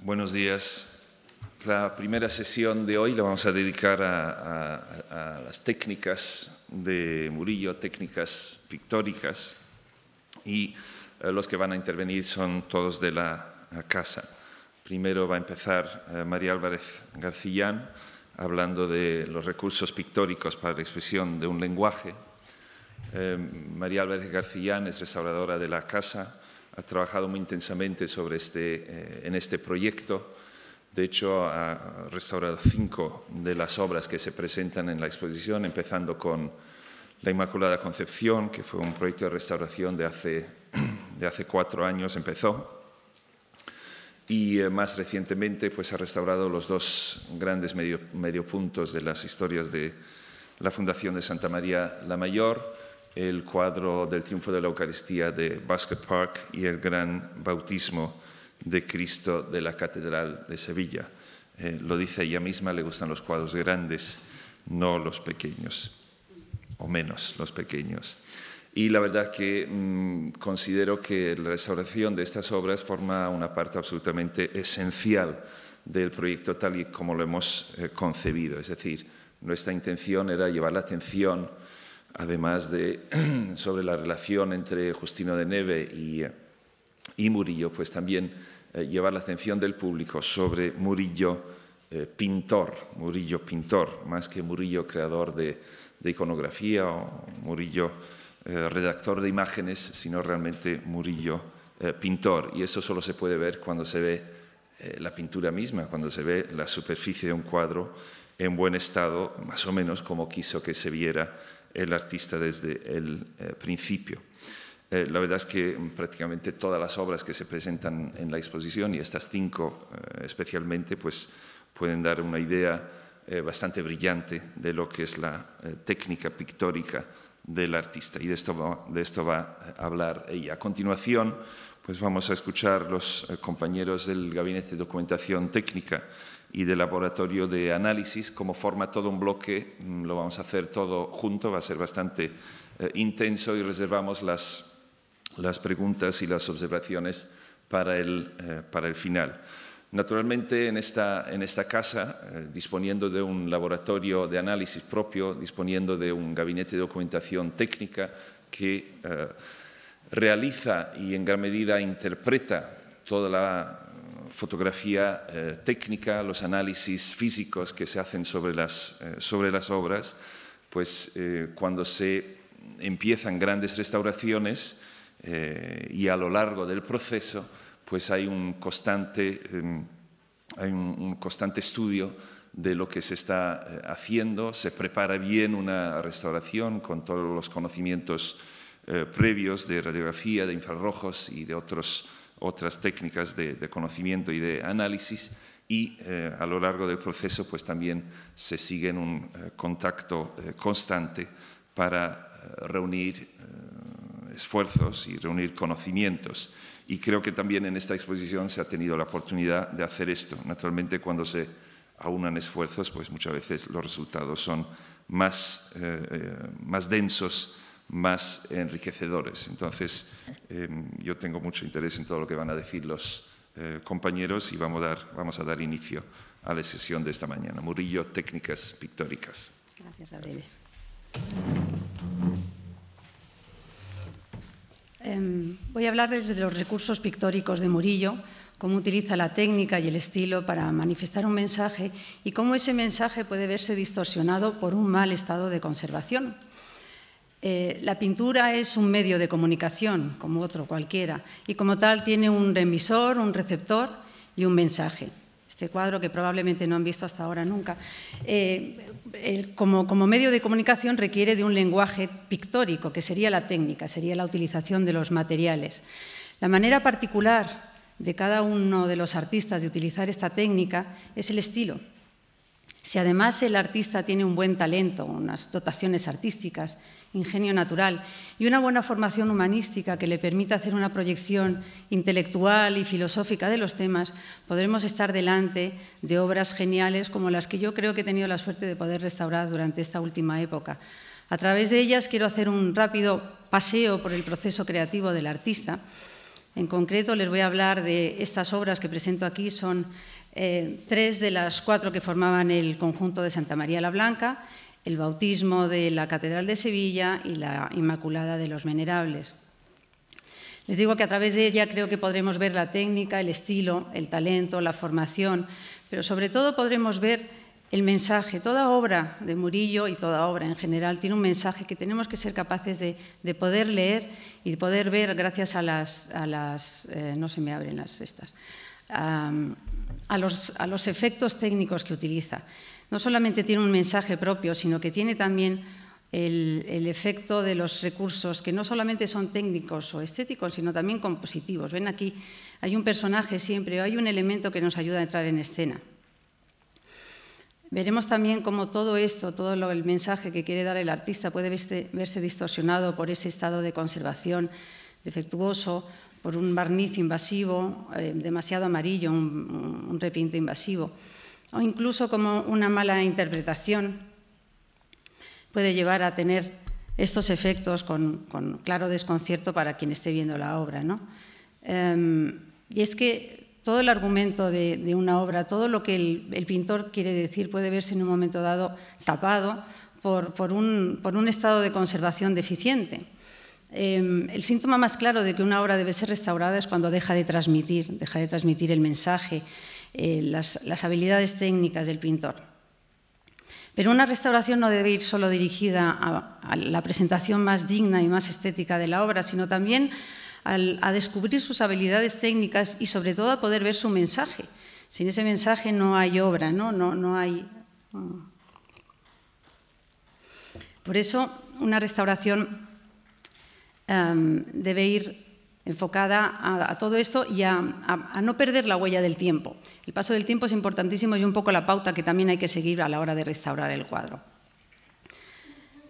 Buenos días. La primera sesión de hoy la vamos a dedicar a, las técnicas de Murillo, técnicas pictóricas, y eh, los que van a intervenir son todos de la casa. Primero va a empezar eh, María Álvarez Garcillán hablando de los recursos pictóricos para la expresión de un lenguaje. Eh, María Álvarez Garcillán es restauradora de la casa ha trabajado muy intensamente sobre este, eh, en este proyecto. De hecho, ha restaurado cinco de las obras que se presentan en la exposición, empezando con La Inmaculada Concepción, que fue un proyecto de restauración de hace, de hace cuatro años, empezó. Y eh, más recientemente pues, ha restaurado los dos grandes medio, medio puntos de las historias de la Fundación de Santa María la Mayor, el cuadro del triunfo de la Eucaristía de Basket Park y el gran bautismo de Cristo de la Catedral de Sevilla. Eh, lo dice ella misma, le gustan los cuadros grandes, no los pequeños, o menos los pequeños. Y la verdad que mm, considero que la restauración de estas obras forma una parte absolutamente esencial del proyecto tal y como lo hemos eh, concebido. Es decir, nuestra intención era llevar la atención además de sobre la relación entre Justino de Neve y, Murillo, pues también eh, llevar la atención del público sobre Murillo eh, pintor, Murillo pintor, más que Murillo creador de, iconografía o Murillo eh, redactor de imágenes, sino realmente Murillo pintor. Y eso solo se puede ver cuando se ve la pintura misma, cuando se ve la superficie de un cuadro en buen estado, más o menos como quiso que se viera el artista desde el eh, principio. Eh, la verdad es que mm, prácticamente todas las obras que se presentan en la exposición, y estas cinco eh, especialmente, pues pueden dar una idea bastante brillante de lo que es la técnica pictórica del artista. Y de esto va, a hablar ella. A continuación, pues vamos a escuchar los eh, compañeros del Gabinete de Documentación Técnica y del Laboratorio de Análisis, como forma todo un bloque, mm, lo vamos a hacer todo junto, va a ser bastante eh, intenso y reservamos las, preguntas y las observaciones para el eh, final. Naturalmente en esta, casa, eh, disponiendo de un laboratorio de análisis propio, disponiendo de un gabinete de documentación técnica que eh, realiza y en gran medida interpreta toda la eh, fotografía técnica, los análisis físicos que se hacen sobre las obras, pues cuando se empiezan grandes restauraciones y a lo largo del proceso, pues hay un constante, em, hay un, constante estudio de lo que se está eh, haciendo, se prepara bien una restauración con todos los conocimientos eh, previos de radiografía, de infrarrojos y de otras técnicas de, conocimiento y de análisis y eh, a lo largo del proceso pues también se sigue en un contacto constante para reunir esfuerzos y reunir conocimientos. Y creo que también en esta exposición se ha tenido la oportunidad de hacer esto. Naturalmente, cuando se aunan esfuerzos, pues muchas veces los resultados son más, eh, eh, más densos, más enriquecedores. Entonces, em, yo tengo mucho interés en todo lo que van a decir los eh, compañeros y vamos a, dar, vamos a dar inicio a la sesión de esta mañana. Murillo, técnicas pictóricas. Gracias, Gabriel. Em, voy a hablar de los recursos pictóricos de Murillo, cómo utiliza la técnica y el estilo para manifestar un mensaje y cómo ese mensaje puede verse distorsionado por un mal estado de conservación. Eh, la pintura es un medio de comunicación, como otro cualquiera, y como tal tiene un remisor, un receptor y un mensaje. Este cuadro que probablemente no han visto hasta ahora nunca. Eh, como, medio de comunicación requiere de un lenguaje pictórico, que sería la técnica, sería la utilización de los materiales. La manera particular de cada uno de los artistas de utilizar esta técnica es el estilo. Si además el artista tiene un buen talento, unas dotaciones artísticas, ingenio natural y una buena formación humanística que le permita hacer una proyección intelectual y filosófica de los temas, podremos estar delante de obras geniales como las que yo creo que he tenido la suerte de poder restaurar durante esta última época. A través de ellas quiero hacer un rápido paseo por el proceso creativo del artista. En concreto, les voy a hablar de estas obras que presento aquí, son eh, tres de las cuatro que formaban el conjunto de Santa María la Blanca, el bautismo de la Catedral de Sevilla y la Inmaculada de los Venerables. Les digo que a través de ella creo que podremos ver la técnica, el estilo, el talento, la formación, pero sobre todo podremos ver el mensaje. Toda obra de Murillo y toda obra en general tiene un mensaje que tenemos que ser capaces de, poder leer y poder ver gracias a las, eh, no se me abren las estas, a, los, efectos técnicos que utiliza. No solamente tiene un mensaje propio, sino que tiene también el, efecto de los recursos, que no solamente son técnicos o estéticos, sino también compositivos. Ven aquí, hay un personaje siempre, hay un elemento que nos ayuda a entrar en escena. Veremos también cómo todo esto, todo el mensaje que quiere dar el artista puede verse distorsionado por ese estado de conservación defectuoso por un barniz invasivo, eh, demasiado amarillo, un, repinto repinte invasivo, o incluso como una mala interpretación puede llevar a tener estos efectos con, claro desconcierto para quien esté viendo la obra. Em, y es que todo el argumento de, una obra, todo lo que el, pintor quiere decir puede verse en un momento dado tapado por un estado de conservación deficiente. Em, el síntoma más claro de que una obra debe ser restaurada es cuando deja de transmitir, deja de transmitir el mensaje, eh, las, habilidades técnicas del pintor. Pero una restauración no debe ir solo dirigida a, la presentación más digna y más estética de la obra, sino también a descubrir sus habilidades técnicas y sobre todo a poder ver su mensaje. Sin ese mensaje no hay obra, no, no, no hay... Mm. Por eso una restauración Em, debe ir enfocada a, todo esto y a, no perder la huella del tiempo. El paso del tiempo es importantísimo y un poco la pauta que también hay que seguir a la hora de restaurar el cuadro.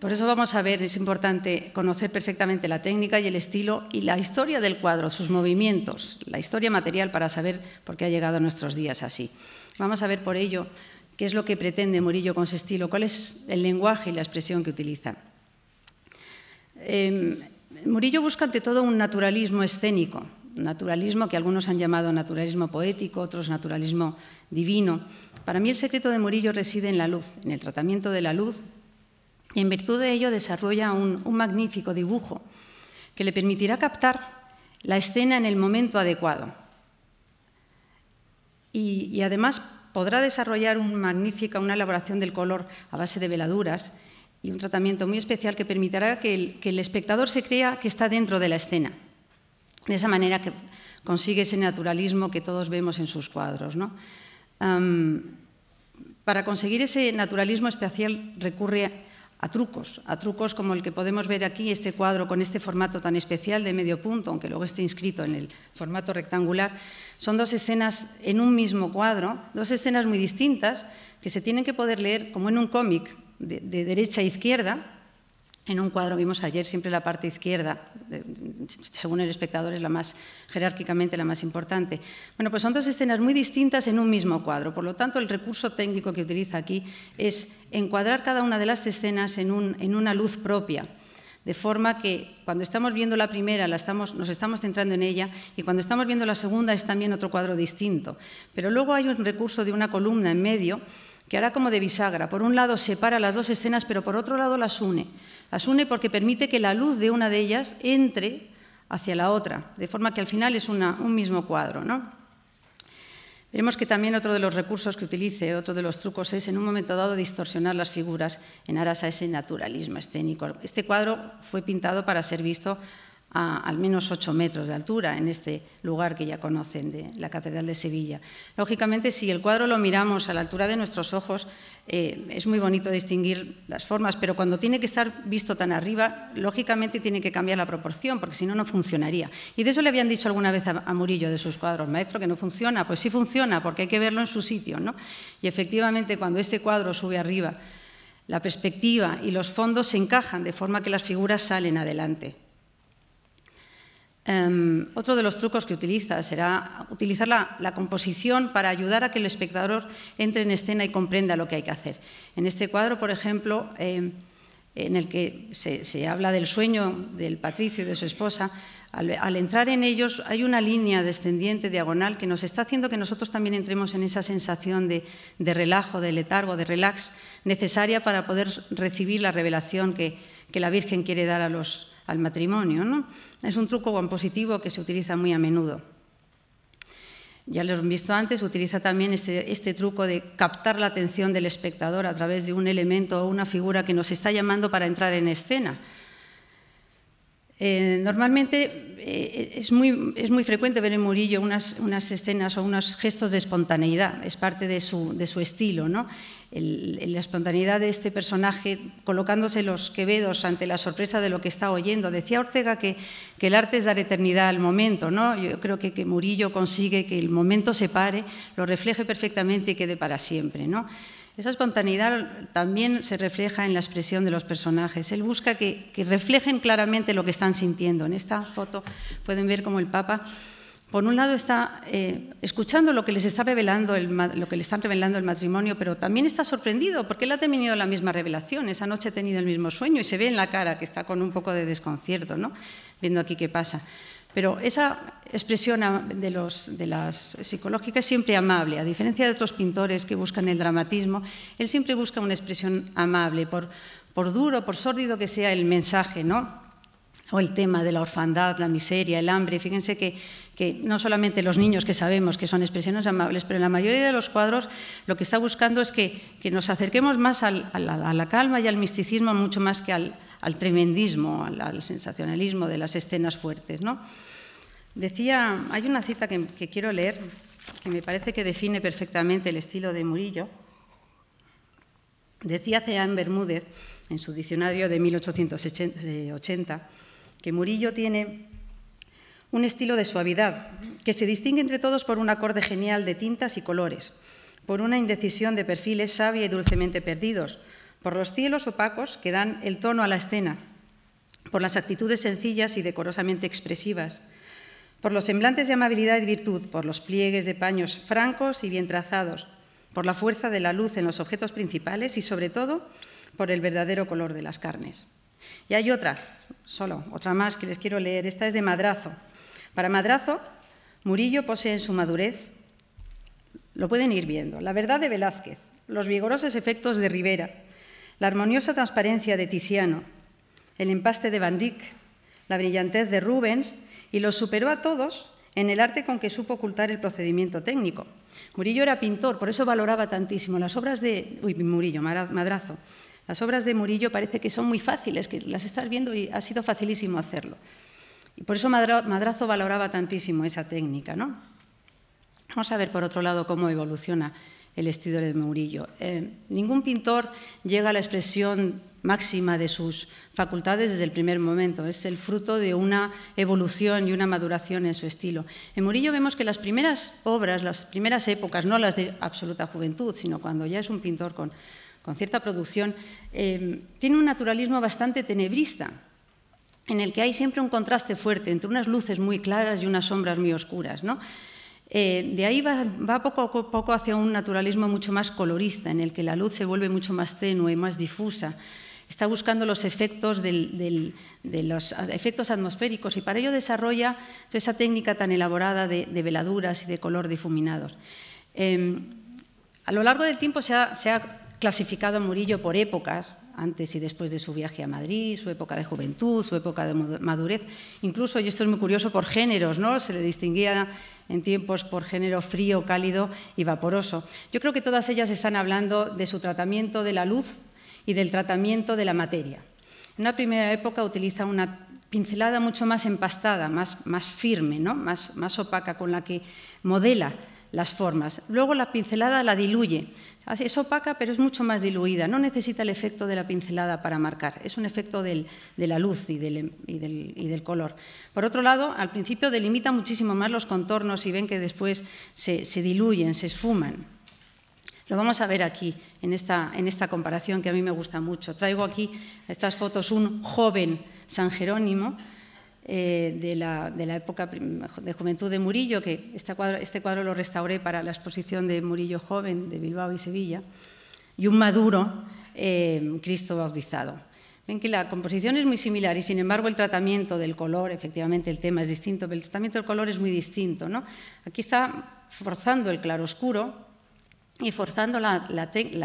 Por eso vamos a ver, es importante conocer perfectamente la técnica y el estilo y la historia del cuadro, sus movimientos, la historia material para saber por qué ha llegado a nuestros días así. Vamos a ver por ello qué es lo que pretende Murillo con su estilo, cuál es el lenguaje y la expresión que utiliza. Em, Murillo busca ante todo un naturalismo escénico, naturalismo que algunos han llamado naturalismo poético, otros naturalismo divino. Para mí el secreto de Murillo reside en la luz, en el tratamiento de la luz, y en virtud de ello desarrolla un, magnífico dibujo que le permitirá captar la escena en el momento adecuado. Y, además podrá desarrollar una magnífica, una elaboración del color a base de veladuras y un tratamiento muy especial que permitirá que el, espectador se crea que está dentro de la escena. De esa manera que consigue ese naturalismo que todos vemos en sus cuadros. para conseguir ese naturalismo especial recurre a trucos, a trucos como el que podemos ver aquí, este cuadro con este formato tan especial de medio punto, aunque luego esté inscrito en el formato rectangular. Son dos escenas en un mismo cuadro, dos escenas muy distintas que se tienen que poder leer como en un cómic, de, derecha a izquierda, en un cuadro vimos ayer siempre la parte izquierda, según el espectador es la más jerárquicamente la más importante. Bueno, pues son dos escenas muy distintas en un mismo cuadro, por lo tanto el recurso técnico que utiliza aquí es encuadrar cada una de las escenas en, una luz propia, de forma que cuando estamos viendo la primera nos estamos centrando en ella y cuando estamos viendo la segunda es también otro cuadro distinto. Pero luego hay un recurso de una columna en medio que hará como de bisagra. Por un lado separa las dos escenas, pero por otro lado las une. Las une porque permite que la luz de una de ellas entre hacia la otra, de forma que al final es una, un mismo cuadro. ¿no? Veremos que también otro de los recursos que utilice, otro de los trucos, es en un momento dado distorsionar las figuras en aras a ese naturalismo escénico. Este cuadro fue pintado para ser visto a al menos 8 metros de altura en este lugar que ya conocen de la Catedral de Sevilla. Lógicamente, si el cuadro lo miramos a la altura de nuestros ojos, eh, es muy bonito distinguir las formas, pero cuando tiene que estar visto tan arriba, lógicamente tiene que cambiar la proporción, porque si no, no funcionaría. Y de eso le habían dicho alguna vez a, Murillo de sus cuadros, maestro, que no funciona. Pues sí funciona, porque hay que verlo en su sitio. Y efectivamente, cuando este cuadro sube arriba, la perspectiva y los fondos se encajan de forma que las figuras salen adelante. Em, otro de los trucos que utiliza será utilizar la, composición para ayudar a que el espectador entre en escena y comprenda lo que hay que hacer. En este cuadro, por ejemplo, em, en el que se, habla del sueño del patricio y de su esposa, al, entrar en ellos hay una línea descendiente diagonal que nos está haciendo que nosotros también entremos en esa sensación de, relajo, de letargo, de relax necesaria para poder recibir la revelación que, que la Virgen quiere dar a los, al matrimonio. ¿no? Es un truco positivo que se utiliza muy a menudo. Ya lo han visto antes, utiliza también este, este truco de captar la atención del espectador a través de un elemento o una figura que nos está llamando para entrar en escena eh, normalmente eh, es, muy, frecuente ver en Murillo unas, escenas o unos gestos de espontaneidad, es parte de su, estilo. ¿no? la espontaneidad de este personaje, colocándose los quevedos ante la sorpresa de lo que está oyendo. Decía Ortega que, que el arte es dar eternidad al momento. ¿no? Yo creo que, que, Murillo consigue que el momento se pare, lo refleje perfectamente y quede para siempre. ¿no? Esa espontaneidad también se refleja en la expresión de los personajes. Él busca que, reflejen claramente lo que están sintiendo. En esta foto pueden ver cómo el Papa, por un lado, está eh, escuchando lo que les está revelando el, lo que revelando el matrimonio, pero también está sorprendido porque él ha tenido la misma revelación. Esa noche ha tenido el mismo sueño y se ve en la cara que está con un poco de desconcierto, ¿no? Viendo aquí qué pasa. Pero esa expresión de, las psicológicas es siempre amable. A diferencia de otros pintores que buscan el dramatismo, él siempre busca una expresión amable, por, duro, por sórdido que sea el mensaje, ¿no? o el tema de la orfandad, la miseria, el hambre. Fíjense que, no solamente los niños que sabemos que son expresiones amables, pero en la mayoría de los cuadros lo que está buscando es que, nos acerquemos más a, la, calma y al misticismo mucho más que al, al tremendismo, al, sensacionalismo de las escenas fuertes. ¿no? Decía, hay una cita que, quiero leer que me parece que define perfectamente el estilo de Murillo. Decía Ceán Bermúdez, en su diccionario de 1880, que Murillo tiene un estilo de suavidad, que se distingue entre todos por un acorde genial de tintas y colores, por una indecisión de perfiles sabia y dulcemente perdidos, por los cielos opacos que dan el tono a la escena, por las actitudes sencillas y decorosamente expresivas, por los semblantes de amabilidad y virtud, por los pliegues de paños francos y bien trazados, por la fuerza de la luz en los objetos principales y, sobre todo, por el verdadero color de las carnes. Y hay otra, solo, otra más que les quiero leer. Esta es de Madrazo. Para Madrazo, Murillo posee en su madurez, lo pueden ir viendo, la verdad de Velázquez, los vigorosos efectos de Rivera, la armoniosa transparencia de Tiziano, el empaste de Van Dyck, la brillantez de Rubens y los superó a todos en el arte con que supo ocultar el procedimiento técnico. Murillo era pintor, por eso valoraba tantísimo las obras de uy, Murillo, Madrazo. Las obras de Murillo parece que son muy fáciles, que las estás viendo y ha sido facilísimo hacerlo. Y por eso Madrazo valoraba tantísimo esa técnica, ¿no? Vamos a ver por otro lado cómo evoluciona el estilo de Murillo. Eh, ningún pintor llega a la expresión máxima de sus facultades desde el primer momento. Es el fruto de una evolución y una maduración en su estilo. En Murillo vemos que las primeras obras, las primeras épocas, no las de absoluta juventud, sino cuando ya es un pintor con, cierta producción, eh, tiene un naturalismo bastante tenebrista, en el que hay siempre un contraste fuerte entre unas luces muy claras y unas sombras muy oscuras. ¿no? Eh, de ahí va, poco a poco hacia un naturalismo mucho más colorista, en el que la luz se vuelve mucho más tenue, más difusa. Está buscando los efectos, atmosféricos y para ello desarrolla esa técnica tan elaborada de, veladuras y de color difuminados. Em, a lo largo del tiempo se ha, se ha clasificado a Murillo por épocas, antes y después de su viaje a Madrid, su época de juventud, su época de madurez. Incluso, y esto es muy curioso, por géneros, ¿no? Se le distinguía en tiempos por género frío, cálido y vaporoso. Yo creo que todas ellas están hablando de su tratamiento de la luz y del tratamiento de la materia. En una primera época utiliza una pincelada mucho más empastada, más, firme, más opaca, con la que modela las formas. Luego la pincelada la diluye, es opaca, pero es mucho más diluida. No necesita el efecto de la pincelada para marcar. Es un efecto de la luz y del, color. Por otro lado, al principio delimita muchísimo más los contornos y ven que después se, diluyen, se esfuman. Lo vamos a ver aquí, en esta, en esta comparación que a mí me gusta mucho. Traigo aquí estas fotos un joven San Jerónimo, eh, de, la, época de juventud de Murillo, que este cuadro, lo restauré para la exposición de Murillo joven de Bilbao y Sevilla, y un maduro, eh, Cristo bautizado. Ven que la composición es muy similar y sin embargo el tratamiento del color, efectivamente el tema es distinto, pero el tratamiento del color es muy distinto. ¿no? Aquí está forzando el claroscuro, y forzando la,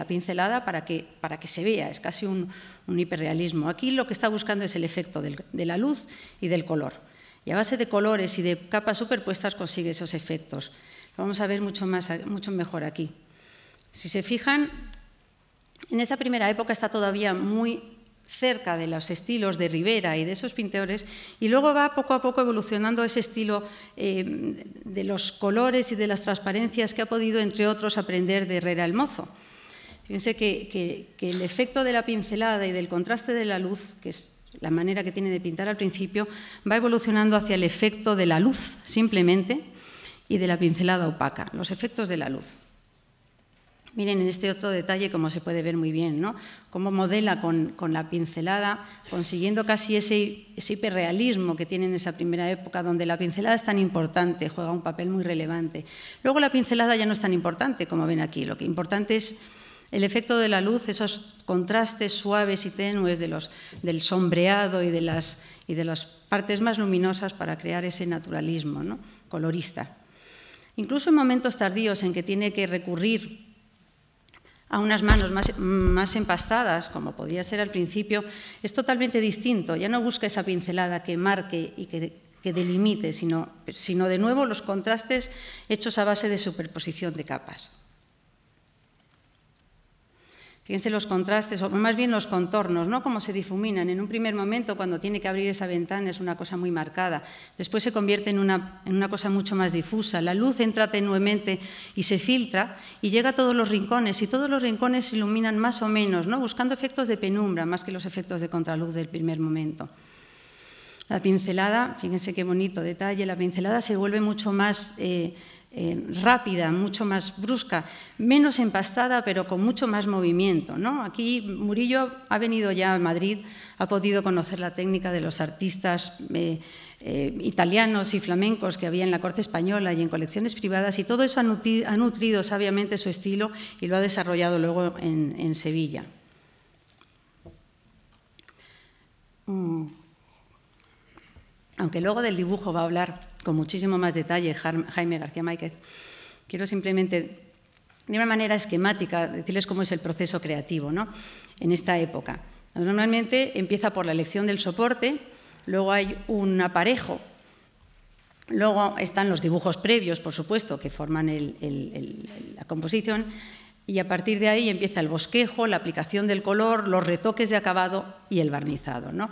pincelada para que, para que, se vea, es casi un, hiperrealismo. Aquí lo que está buscando es el efecto de la luz y del color. Y a base de colores y de capas superpuestas consigue esos efectos. Lo vamos a ver mucho, más, mucho mejor aquí. Si se fijan, en esta primera época está todavía muy cerca de los estilos de Rivera y de esos pintores, y luego va poco a poco evolucionando ese estilo eh, de los colores y de las transparencias que ha podido, entre otros, aprender de Herrera el Mozo. Fíjense que, que el efecto de la pincelada y del contraste de la luz, que es la manera que tiene de pintar al principio, va evolucionando hacia el efecto de la luz simplemente y de la pincelada opaca, los efectos de la luz. Miren en este otro detalle, como se puede ver muy bien, ¿no? cómo modela con, la pincelada, consiguiendo casi ese, hiperrealismo que tiene en esa primera época, donde la pincelada es tan importante, juega un papel muy relevante. Luego la pincelada ya no es tan importante, como ven aquí, lo que importante es el efecto de la luz, esos contrastes suaves y tenues de los, del sombreado y de, las, y de las partes más luminosas para crear ese naturalismo ¿no? colorista. Incluso en momentos tardíos en que tiene que recurrir a unas manos más, empastadas, como podía ser al principio, es totalmente distinto. Ya no busca esa pincelada que marque y que, delimite, sino de nuevo los contrastes hechos a base de superposición de capas. Fíjense los contrastes, o más bien los contornos, ¿no? Cómo se difuminan. En un primer momento, cuando tiene que abrir esa ventana, es una cosa muy marcada. Después se convierte en una, en una cosa mucho más difusa. La luz entra tenuemente y se filtra y llega a todos los rincones. Y todos los rincones se iluminan más o menos, ¿no? Buscando efectos de penumbra, más que los efectos de contraluz del primer momento. La pincelada, fíjense qué bonito detalle, la pincelada se vuelve mucho más... Eh, eh, rápida, mucho más brusca, menos empastada, pero con mucho más movimiento. ¿no? Aquí Murillo ha venido ya a Madrid, ha podido conocer la técnica de los artistas eh, eh, italianos y flamencos que había en la corte española y en colecciones privadas, y todo eso ha, nutrido, sabiamente su estilo y lo ha desarrollado luego en, Sevilla. Mm. Aunque luego del dibujo va a hablar con muchísimo más detalle Jaime García Máquez. Quiero simplemente, de una manera esquemática, decirles cómo es el proceso creativo ¿no? en esta época. Normalmente empieza por la elección del soporte, luego hay un aparejo, luego están los dibujos previos, por supuesto, que forman la composición, y a partir de ahí empieza el bosquejo, la aplicación del color, los retoques de acabado y el barnizado. ¿no?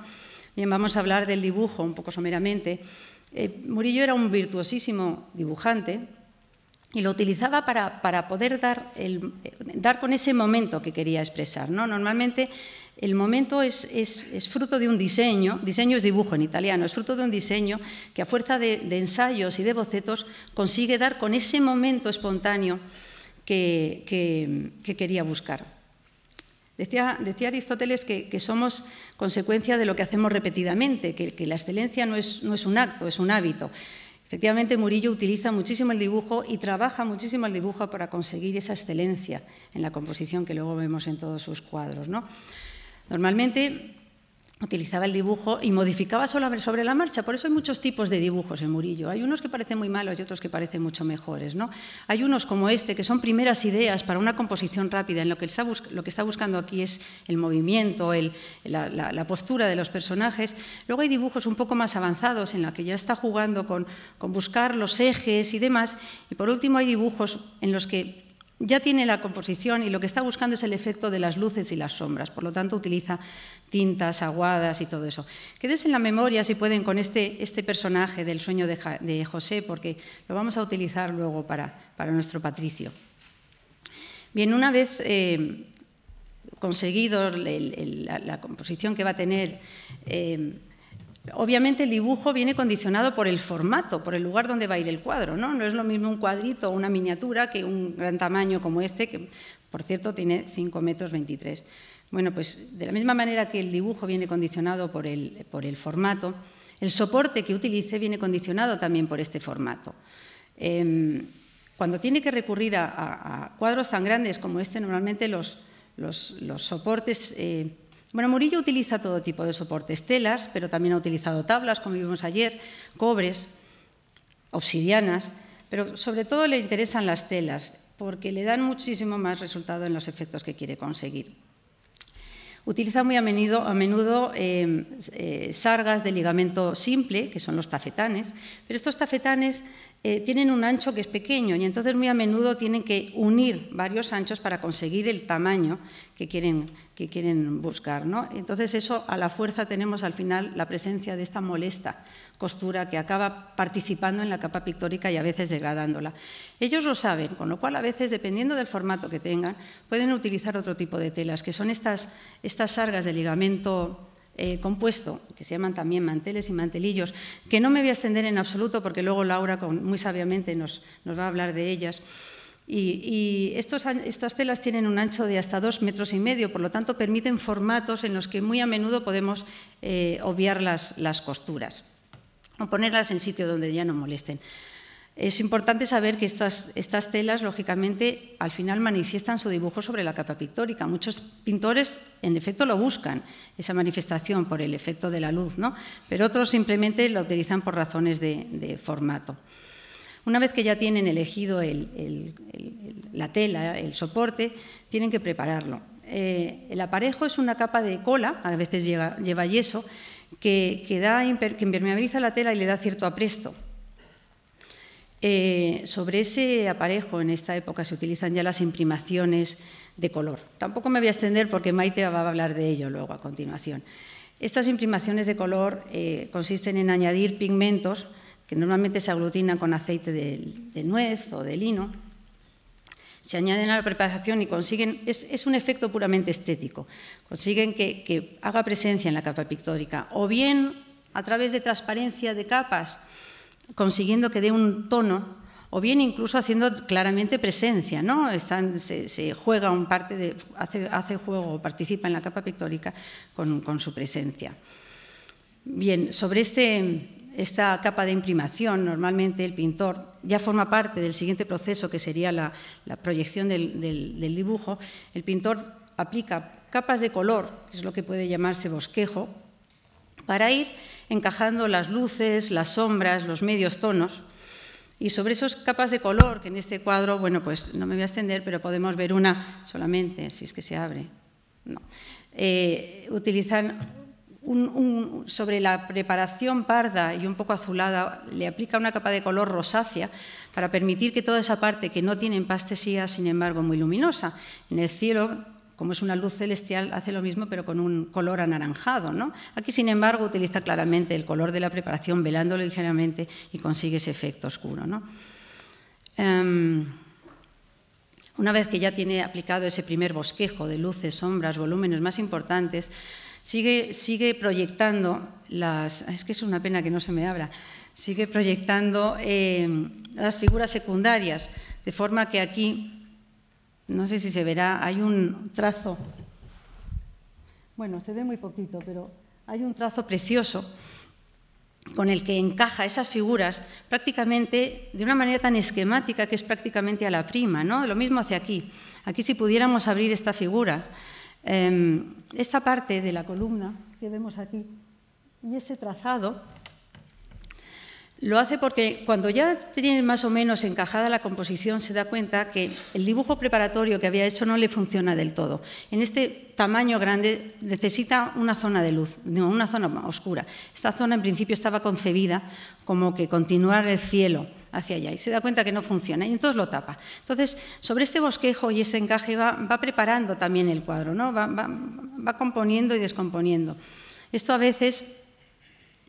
Bien, vamos a hablar del dibujo un poco someramente. Eh, Murillo era un virtuosísimo dibujante y lo utilizaba para, poder dar, con ese momento que quería expresar. ¿no? Normalmente el momento es, fruto de un diseño, diseño es dibujo en italiano, es fruto de un diseño que a fuerza de, ensayos y de bocetos consigue dar con ese momento espontáneo que quería buscar. Decía, Aristóteles que, somos consecuencia de lo que hacemos repetidamente, que, la excelencia no es, un acto, es un hábito. Efectivamente, Murillo utiliza muchísimo el dibujo y trabaja muchísimo el dibujo para conseguir esa excelencia en la composición que luego vemos en todos sus cuadros. Normalmente utilizaba el dibujo y modificaba sobre la marcha. Por eso hay muchos tipos de dibujos en Murillo. Hay unos que parecen muy malos y otros que parecen mucho mejores. ¿no? Hay unos como este, que son primeras ideas para una composición rápida, en lo que está, está buscando aquí es el movimiento, la, postura de los personajes. Luego hay dibujos un poco más avanzados, en los que ya está jugando con, con buscar los ejes y demás. Y por último hay dibujos en los que ya tiene la composición y lo que está buscando es el efecto de las luces y las sombras. Por lo tanto, utiliza tintas aguadas y todo eso. Quédense en la memoria, si pueden, con este, este personaje del sueño de, José, porque lo vamos a utilizar luego para, para nuestro Patricio. Bien, una vez eh, conseguido la, composición que va a tener... Eh, Obviamente el dibujo viene condicionado por el formato, por el lugar donde va a ir el cuadro, ¿no? No es lo mismo un cuadrito o una miniatura que un gran tamaño como este, que por cierto tiene 5 metros 23. Bueno, pues de la misma manera que el dibujo viene condicionado por el, por el formato, el soporte que utilice viene condicionado también por este formato. Em, cuando tiene que recurrir a, cuadros tan grandes como este, normalmente los, los, soportes... Eh, bueno, Murillo utiliza todo tipo de soportes, telas, pero también ha utilizado tablas, como vimos ayer, cobres, obsidianas, pero sobre todo le interesan las telas, porque le dan muchísimo más resultado en los efectos que quiere conseguir. Utiliza muy a menudo, a menudo em, eh, sargas de ligamento simple, que son los tafetanes, pero estos tafetanes eh, tienen un ancho que es pequeño y entonces muy a menudo tienen que unir varios anchos para conseguir el tamaño que quieren, que quieren buscar. Entonces eso a la fuerza tenemos al final la presencia de esta molesta costura que acaba participando en la capa pictórica y a veces degradándola. Ellos lo saben, con lo cual a veces, dependiendo del formato que tengan, pueden utilizar otro tipo de telas, que son estas, estas sargas de ligamento eh, compuesto, que se llaman también manteles y mantelillos, que no me voy a extender en absoluto porque luego Laura muy sabiamente nos, va a hablar de ellas. Y, estas telas tienen un ancho de hasta dos metros y medio, por lo tanto permiten formatos en los que muy a menudo podemos eh, obviar las, las costuras o ponerlas en sitio donde ya no molesten. Es importante saber que estas, telas, lógicamente, al final manifiestan su dibujo sobre la capa pictórica. Muchos pintores, en efecto, lo buscan, esa manifestación por el efecto de la luz, ¿no? pero otros simplemente la utilizan por razones de, formato. Una vez que ya tienen elegido la tela, el soporte, tienen que prepararlo. Eh, el aparejo es una capa de cola, a veces lleva, yeso, que, que, da, que impermeabiliza la tela y le da cierto apresto. Eh, sobre ese aparejo, en esta época se utilizan ya las imprimaciones de color. Tampoco me voy a extender porque Maite va a hablar de ello luego a continuación. Estas imprimaciones de color eh, consisten en añadir pigmentos que normalmente se aglutinan con aceite de, nuez o de lino. Se añaden a la preparación y consiguen, es, un efecto puramente estético, consiguen que haga presencia en la capa pictórica, o bien a través de transparencia de capas, consiguiendo que dé un tono o bien incluso haciendo claramente presencia, ¿no? se, juega un parte hace, juego o participa en la capa pictórica con, su presencia. Bien, sobre este, esta capa de imprimación, normalmente el pintor ya forma parte del siguiente proceso que sería la, proyección del dibujo. El pintor aplica capas de color, que es lo que puede llamarse bosquejo, para ir encajando las luces, las sombras, los medios tonos. Y sobre esas capas de color, que en este cuadro, bueno, pues no me voy a extender, pero podemos ver una solamente, si es que se abre. No. Eh, utilizan sobre la preparación parda y un poco azulada, le aplica una capa de color rosácea para permitir que toda esa parte que no tiene sea, sin embargo, muy luminosa. En el cielo como es una luz celestial, hace lo mismo pero con un color anaranjado. ¿no? Aquí, sin embargo, utiliza claramente el color de la preparación, velándolo ligeramente y consigue ese efecto oscuro. ¿no? Em, una vez que ya tiene aplicado ese primer bosquejo de luces, sombras, volúmenes más importantes, sigue, sigue proyectando las... Ah, es que es una pena que no se me abra. Sigue proyectando em, las figuras secundarias, de forma que aquí no sé si se verá, hay un trazo. Bueno, se ve muy poquito, pero hay un trazo precioso con el que encaja esas figuras prácticamente de una manera tan esquemática que es prácticamente a la prima. ¿no? Lo mismo hacia aquí. Aquí si pudiéramos abrir esta figura, em, esta parte de la columna que vemos aquí y ese trazado lo hace porque cuando ya tiene más o menos encajada la composición se da cuenta que el dibujo preparatorio que había hecho no le funciona del todo. En este tamaño grande necesita una zona de luz, no, una zona oscura. Esta zona en principio estaba concebida como que continuar el cielo hacia allá y se da cuenta que no funciona y entonces lo tapa. Entonces, sobre este bosquejo y este encaje va, preparando también el cuadro, ¿no? va componiendo y descomponiendo. Esto a veces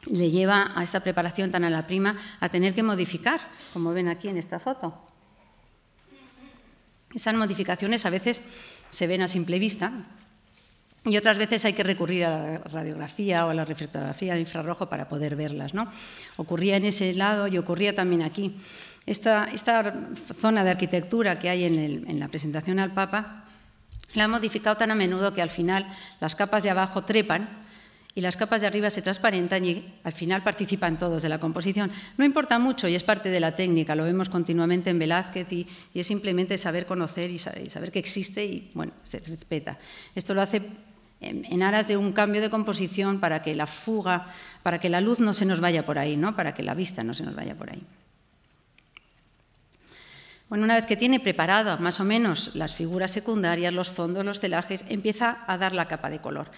le lleva a esta preparación tan a la prima a tener que modificar, como ven aquí en esta foto. Esas modificaciones a veces se ven a simple vista y otras veces hay que recurrir a la radiografía o a la reflectografía de infrarrojo para poder verlas. ¿no? Ocurría en ese lado y ocurría también aquí. Esta, zona de arquitectura que hay en la presentación al Papa la ha modificado tan a menudo que al final las capas de abajo trepan y las capas de arriba se transparentan y al final participan todos de la composición. No importa mucho y es parte de la técnica, lo vemos continuamente en Velázquez y, es simplemente saber conocer y saber, que existe y bueno, se respeta. Esto lo hace en, aras de un cambio de composición para que la fuga, para que la luz no se nos vaya por ahí, ¿no? para que la vista no se nos vaya por ahí. Bueno, una vez que tiene preparadas más o menos las figuras secundarias, los fondos, los telajes, empieza a dar la capa de color.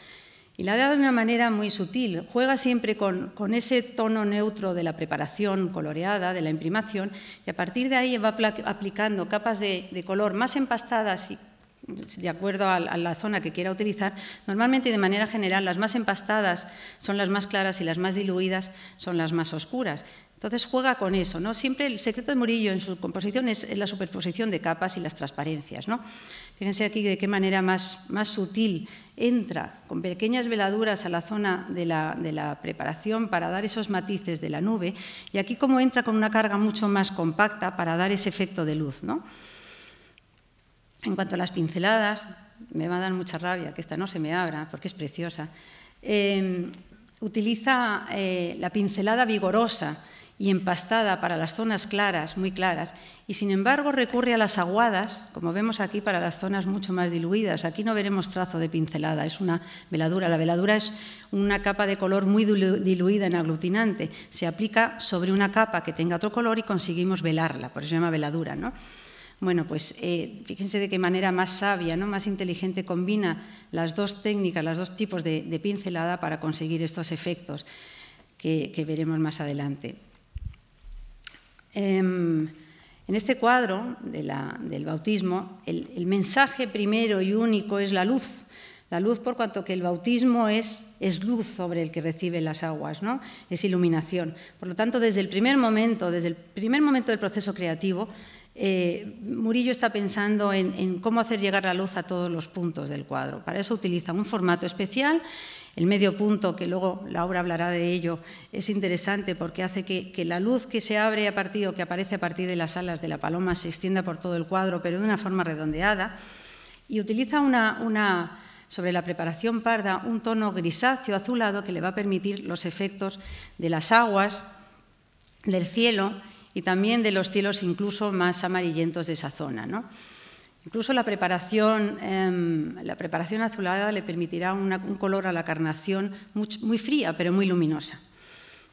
Y la da de una manera muy sutil. Juega siempre con, ese tono neutro de la preparación coloreada, de la imprimación, y a partir de ahí va aplicando capas de, color más empastadas y de acuerdo a, la zona que quiera utilizar. Normalmente, de manera general, las más empastadas son las más claras y las más diluidas son las más oscuras. Entonces juega con eso, ¿no? Siempre el secreto de Murillo en su composición es la superposición de capas y las transparencias, ¿no? Fíjense aquí de qué manera más, sutil entra con pequeñas veladuras a la zona de la, preparación para dar esos matices de la nube y aquí cómo entra con una carga mucho más compacta para dar ese efecto de luz, ¿no? En cuanto a las pinceladas, me va a dar mucha rabia que esta no se me abra porque es preciosa. Em, utiliza eh, la pincelada vigorosa, y empastada para las zonas claras, muy claras, y sin embargo recurre a las aguadas, como vemos aquí, para las zonas mucho más diluidas. Aquí no veremos trazo de pincelada, es una veladura. La veladura es una capa de color muy diluida en aglutinante. Se aplica sobre una capa que tenga otro color y conseguimos velarla, por eso se llama veladura. Bueno, pues eh, fíjense de qué manera más sabia, ¿no? más inteligente combina las dos técnicas, los dos tipos de, pincelada para conseguir estos efectos que veremos más adelante. Em, en este cuadro del bautismo, el, mensaje primero y único es la luz. La luz por cuanto que el bautismo es, es luz sobre el que recibe las aguas, ¿no? es iluminación. Por lo tanto, desde el primer momento, desde el primer momento del proceso creativo, eh, Murillo está pensando en, en, cómo hacer llegar la luz a todos los puntos del cuadro. Para eso utiliza un formato especial el medio punto, que luego la obra hablará de ello, es interesante porque hace que, la luz que se abre a partir o que aparece a partir de las alas de la paloma se extienda por todo el cuadro, pero de una forma redondeada. Y utiliza una, sobre la preparación parda un tono grisáceo azulado que le va a permitir los efectos de las aguas, del cielo y también de los cielos incluso más amarillentos de esa zona. Incluso em, la preparación, azulada le permitirá un color a la carnación muy, fría, pero muy luminosa.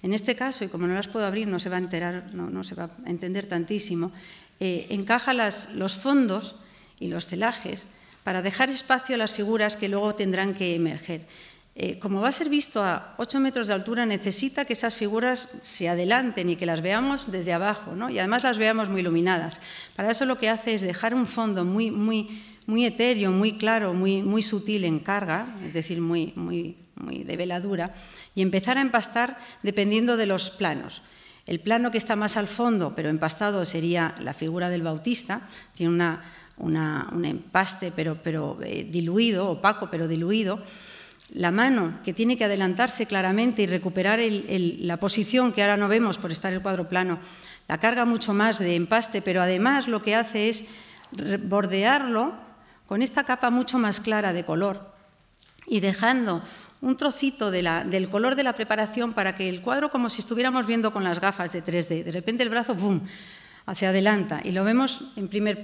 En este caso, y como no las puedo abrir, no se va a enterar, no, se va a entender tantísimo, eh, encaja los fondos y los celajes para dejar espacio a las figuras que luego tendrán que emerger. Eh, como va a ser visto a 8 metros de altura, necesita que esas figuras se adelanten y que las veamos desde abajo, ¿no? y además las veamos muy iluminadas. Para eso lo que hace es dejar un fondo muy, etéreo, muy claro, muy, muy sutil en carga, es decir, muy, de veladura, y empezar a empastar dependiendo de los planos. El plano que está más al fondo, pero empastado, sería la figura del Bautista, tiene un empaste pero, eh, diluido, opaco pero diluido la mano que tiene que adelantarse claramente y recuperar la posición que ahora no vemos por estar el cuadro plano, la carga mucho más de empaste, pero además lo que hace es bordearlo con esta capa mucho más clara de color y dejando un trocito del color de la preparación para que el cuadro, como si estuviéramos viendo con las gafas de 3D, de repente el brazo, ¡bum!, hacia adelanta y lo vemos en primer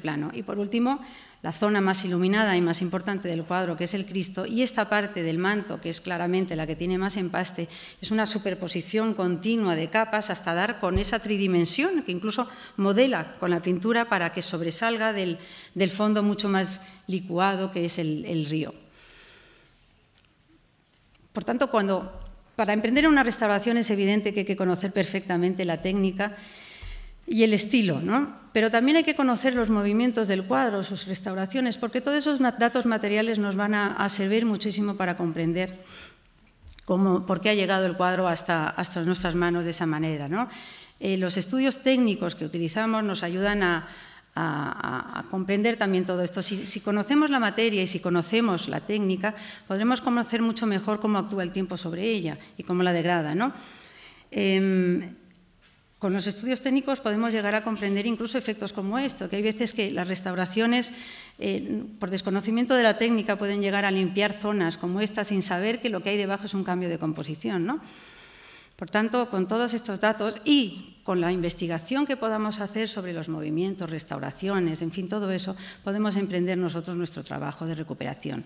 plano. Y por último, la zona más iluminada y más importante del cuadro, que es el Cristo, y esta parte del manto, que es claramente la que tiene más empaste, es una superposición continua de capas hasta dar con esa tridimensión, que incluso modela con la pintura para que sobresalga del, fondo mucho más licuado que es el, el río. Por tanto, cuando para emprender una restauración es evidente que hay que conocer perfectamente la técnica y el estilo, ¿no? Pero también hay que conocer los movimientos del cuadro, sus restauraciones, porque todos esos datos materiales nos van a, servir muchísimo para comprender cómo, por qué ha llegado el cuadro hasta, hasta nuestras manos de esa manera. ¿no? Eh, los estudios técnicos que utilizamos nos ayudan a, comprender también todo esto. Si, conocemos la materia y si conocemos la técnica, podremos conocer mucho mejor cómo actúa el tiempo sobre ella y cómo la degrada. ¿no? Em, con los estudios técnicos podemos llegar a comprender incluso efectos como esto, que hay veces que las restauraciones, eh, por desconocimiento de la técnica, pueden llegar a limpiar zonas como esta sin saber que lo que hay debajo es un cambio de composición. Por tanto, con todos estos datos y con la investigación que podamos hacer sobre los movimientos, restauraciones, en fin, todo eso, podemos emprender nosotros nuestro trabajo de recuperación.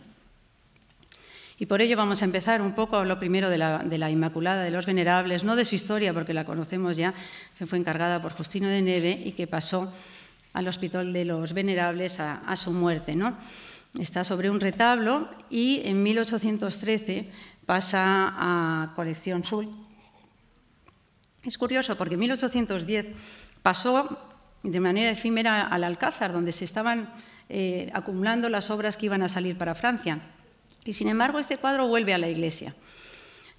Y por ello vamos a empezar un poco, lo primero de la, Inmaculada de los Venerables, no de su historia, porque la conocemos ya, que fue encargada por Justino de Neve y que pasó al Hospital de los Venerables a, su muerte. ¿no? Está sobre un retablo y en 1813 pasa a colección Sul. Es curioso porque en 1810 pasó de manera efímera al Alcázar, donde se estaban eh, acumulando las obras que iban a salir para Francia. Y sin embargo, este cuadro vuelve a la iglesia.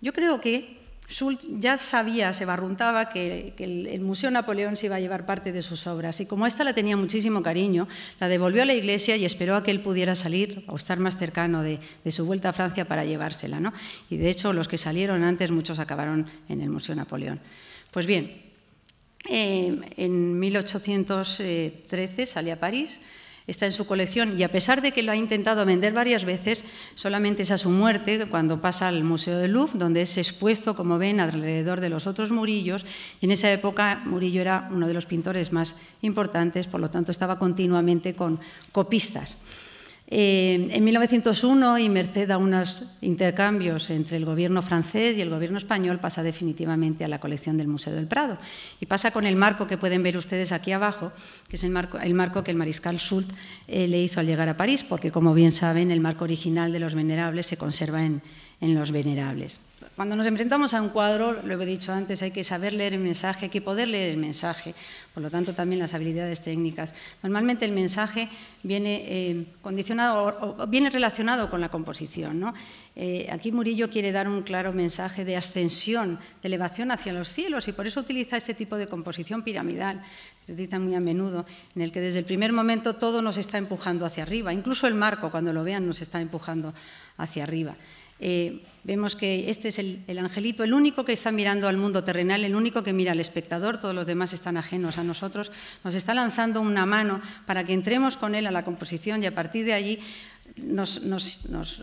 Yo creo que Schultz ya sabía, se barruntaba que, el, Museo Napoleón se iba a llevar parte de sus obras y como esta la tenía muchísimo cariño, la devolvió a la iglesia y esperó a que él pudiera salir o estar más cercano de, su vuelta a Francia para llevársela. ¿no? Y de hecho los que salieron antes, muchos acabaron en el Museo Napoleón. Pues bien, eh, en 1813 eh, salí a París está en su colección y a pesar de que lo ha intentado vender varias veces, solamente es a su muerte cuando pasa al Museo del Louvre, donde es expuesto, como ven, alrededor de los otros Murillos. Y en esa época Murillo era uno de los pintores más importantes, por lo tanto estaba continuamente con copistas. Eh, en 1901, y merced a unos intercambios entre el gobierno francés y el gobierno español, pasa definitivamente a la colección del Museo del Prado. Y pasa con el marco que pueden ver ustedes aquí abajo, que es el marco, que el mariscal Soult eh, le hizo al llegar a París, porque, como bien saben, el marco original de los venerables se conserva en los venerables. Cuando nos enfrentamos a un cuadro, lo he dicho antes, hay que saber leer el mensaje, hay que poder leer el mensaje, por lo tanto también las habilidades técnicas. Normalmente el mensaje viene eh, viene relacionado con la composición. Eh, aquí Murillo quiere dar un claro mensaje de ascensión, de elevación hacia los cielos y por eso utiliza este tipo de composición piramidal, que se utiliza muy a menudo, en el que desde el primer momento todo nos está empujando hacia arriba, incluso el marco cuando lo vean nos está empujando hacia arriba. Eh, vemos que este es el, angelito, el único que está mirando al mundo terrenal, el único que mira al espectador, todos los demás están ajenos a nosotros, nos está lanzando una mano para que entremos con él a la composición y a partir de allí nos,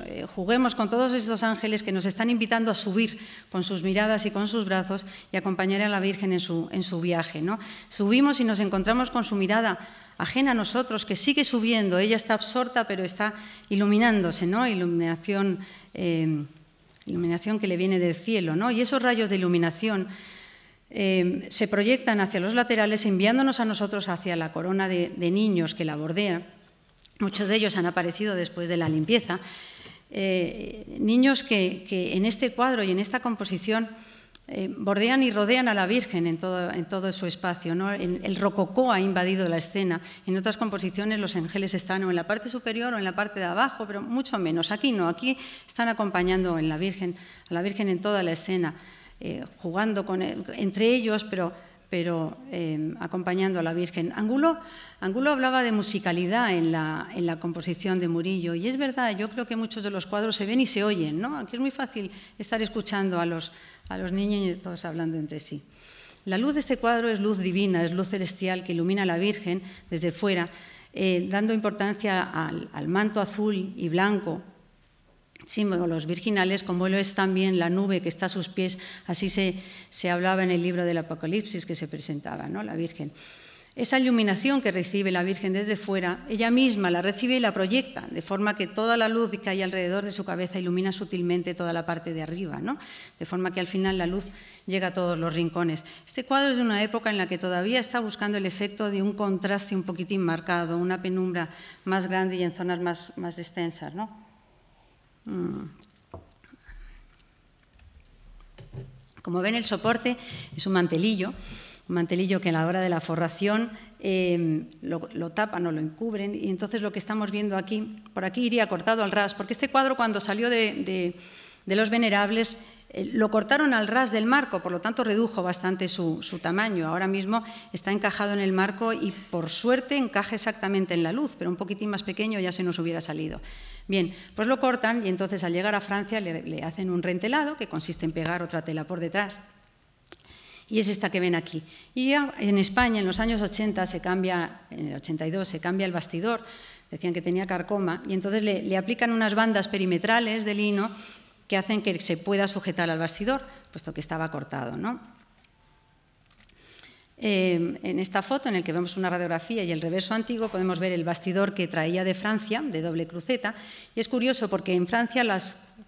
eh, juguemos con todos estos ángeles que nos están invitando a subir con sus miradas y con sus brazos y acompañar a la Virgen en su, en su viaje. ¿no? Subimos y nos encontramos con su mirada ajena a nosotros, que sigue subiendo, ella está absorta pero está iluminándose, ¿no? iluminación Em, iluminación que le viene del cielo, ¿no? Y esos rayos de iluminación em, se proyectan hacia los laterales, enviándonos a nosotros hacia la corona de, niños que la bordea. Muchos de ellos han aparecido después de la limpieza. Eh, niños que en este cuadro y en esta composición eh, bordean y rodean a la Virgen en todo, su espacio. El, rococó ha invadido la escena. En otras composiciones los ángeles están o en la parte superior o en la parte de abajo, pero mucho menos. Aquí no, aquí están acompañando la Virgen, a la Virgen en toda la escena, eh, jugando entre ellos, pero pero eh, acompañando a la Virgen. Angulo, Angulo hablaba de musicalidad en la, composición de Murillo y es verdad, yo creo que muchos de los cuadros se ven y se oyen, ¿no? Aquí es muy fácil estar escuchando a los, niños y todos hablando entre sí. La luz de este cuadro es luz divina, es luz celestial que ilumina a la Virgen desde fuera, eh, dando importancia al manto azul y blanco símbolos virginales, como lo es también la nube que está a sus pies, así se, hablaba en el libro del Apocalipsis que se presentaba, ¿no? la Virgen. Esa iluminación que recibe la Virgen desde fuera, ella misma la recibe y la proyecta, de forma que toda la luz que hay alrededor de su cabeza ilumina sutilmente toda la parte de arriba, de forma que al final la luz llega a todos los rincones. Este cuadro es de una época en la que todavía está buscando el efecto de un contraste un poquitín marcado, una penumbra más grande y en zonas más, más extensas. ¿no? Mm. Como ven, el soporte es un mantelillo, un mantelillo que a la hora de la forración em, lo, tapan o lo encubren. Y entonces lo que estamos viendo aquí, por aquí iría cortado al ras, porque este cuadro cuando salió de los venerables eh, lo cortaron al ras del marco, por lo tanto redujo bastante su, tamaño. Ahora mismo está encajado en el marco y por suerte encaja exactamente en la luz, pero un poquitín más pequeño ya se nos hubiera salido. Bien, pues lo cortan y entonces al llegar a Francia le, hacen un rentelado que consiste en pegar otra tela por detrás. Y es esta que ven aquí. Y en España, en los años 80, se cambia, en el 82, se cambia el bastidor decían que tenía carcoma, y entonces le, aplican unas bandas perimetrales de lino que hacen que se pueda sujetar al bastidor, puesto que estaba cortado. ¿no? Eh, en esta foto, en la que vemos una radiografía y el reverso antiguo, podemos ver el bastidor que traía de Francia, de doble cruceta. Y es curioso porque en Francia,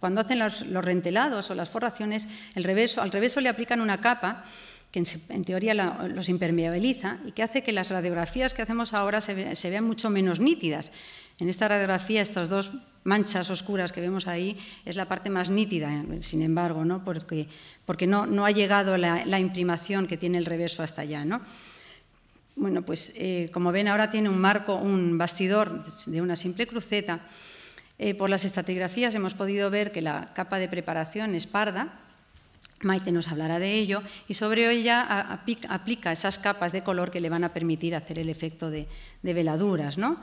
cuando hacen los, rentelados o las forraciones, reverso, al reverso le aplican una capa que en, teoría los impermeabiliza y que hace que las radiografías que hacemos ahora se vean mucho menos nítidas. En esta radiografía, estas dos manchas oscuras que vemos ahí es la parte más nítida, sin embargo, ¿no? porque, porque no, no ha llegado la, imprimación que tiene el reverso hasta allá. ¿no? Bueno, pues eh, como ven ahora tiene un marco, un bastidor de una simple cruceta. Eh, por las estratigrafías hemos podido ver que la capa de preparación es parda, Maite nos hablará de ello, y sobre ella aplica esas capas de color que le van a permitir hacer el efecto de, de veladuras. ¿no?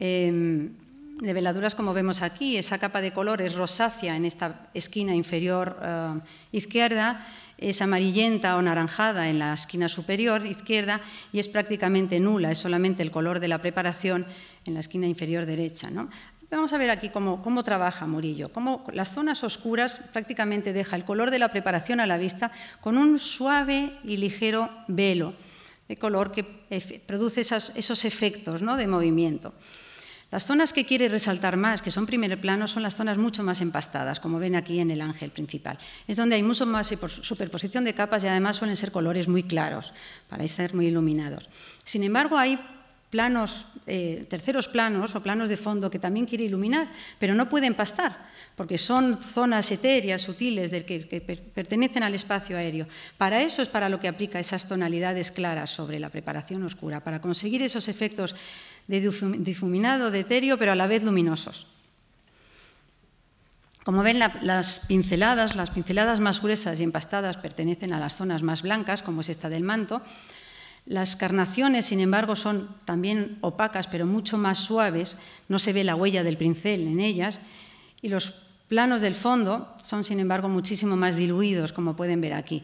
Em, de veladuras como vemos aquí. Esa capa de color es rosácea en esta esquina inferior eh, izquierda, es amarillenta o naranjada en la esquina superior izquierda y es prácticamente nula, es solamente el color de la preparación en la esquina inferior derecha. Vamos a ver aquí cómo, trabaja Murillo, cómo las zonas oscuras prácticamente deja el color de la preparación a la vista con un suave y ligero velo de color que produce esos efectos de movimiento. Las zonas que quiere resaltar más, que son primer plano, son las zonas mucho más empastadas, como ven aquí en el ángel principal. Es donde hay mucho más superposición de capas y además suelen ser colores muy claros, para estar muy iluminados. Sin embargo, hay planos, eh, terceros planos o planos de fondo que también quiere iluminar, pero no puede empastar, porque son zonas etéreas, sutiles, del que, pertenecen al espacio aéreo. Para eso es para lo que aplica esas tonalidades claras sobre la preparación oscura, para conseguir esos efectos de difuminado, de etéreo, pero a la vez luminosos. Como ven, las pinceladas, las pinceladas más gruesas y empastadas pertenecen a las zonas más blancas, como es esta del manto. Las carnaciones, sin embargo, son también opacas, pero mucho más suaves, no se ve la huella del pincel en ellas, y los planos del fondo son, sin embargo, muchísimo más diluidos, como pueden ver aquí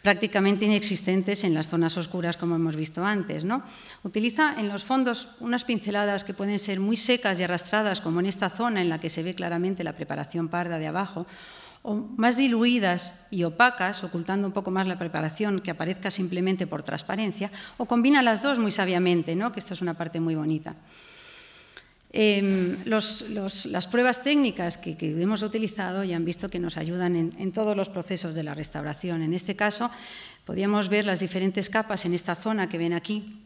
prácticamente inexistentes en las zonas oscuras, como hemos visto antes. ¿no? Utiliza en los fondos unas pinceladas que pueden ser muy secas y arrastradas, como en esta zona en la que se ve claramente la preparación parda de abajo, o más diluidas y opacas, ocultando un poco más la preparación que aparezca simplemente por transparencia, o combina las dos muy sabiamente, ¿no? que esto es una parte muy bonita. Em, las pruebas técnicas que, hemos utilizado y han visto que nos ayudan en, todos los procesos de la restauración. En este caso, podíamos ver las diferentes capas en esta zona que ven aquí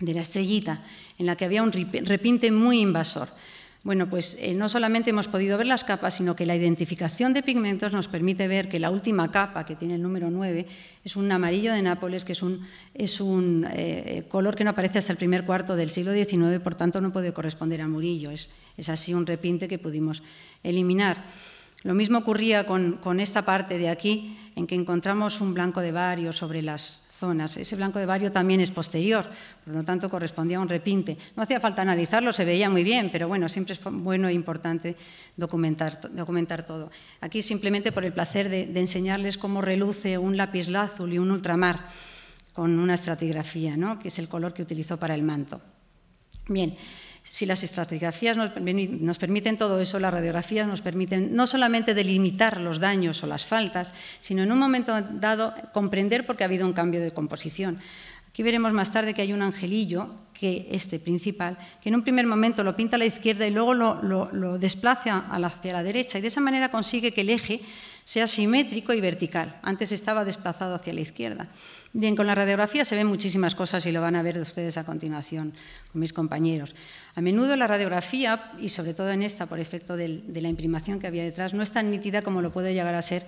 de la estrellita, en la que había un repinte muy invasor. Bueno, pues eh, no solamente hemos podido ver las capas, sino que la identificación de pigmentos nos permite ver que la última capa, que tiene el número 9, es un amarillo de Nápoles, que es un, eh, color que no aparece hasta el primer cuarto del siglo XIX, por tanto no puede corresponder a Murillo. Es, así un repinte que pudimos eliminar. Lo mismo ocurría con, esta parte de aquí, en que encontramos un blanco de varios sobre las ese blanco de barrio también es posterior, por lo tanto correspondía a un repinte. No hacía falta analizarlo, se veía muy bien, pero bueno, siempre es bueno e importante documentar, documentar todo. Aquí simplemente por el placer de, enseñarles cómo reluce un lápiz azul y un ultramar con una estratigrafía, ¿no? que es el color que utilizó para el manto. Bien, si las estratigrafías nos, permiten todo eso, las radiografías nos permiten no solamente delimitar los daños o las faltas, sino en un momento dado comprender por qué ha habido un cambio de composición. Aquí veremos más tarde que hay un angelillo, que este principal, que en un primer momento lo pinta a la izquierda y luego lo, lo desplaza hacia la derecha y de esa manera consigue que el eje sea simétrico y vertical. Antes estaba desplazado hacia la izquierda. Bien, con la radiografía se ven muchísimas cosas y lo van a ver ustedes a continuación con mis compañeros. A menudo la radiografía, y sobre todo en esta por efecto de la imprimación que había detrás, no es tan nítida como lo puede llegar a ser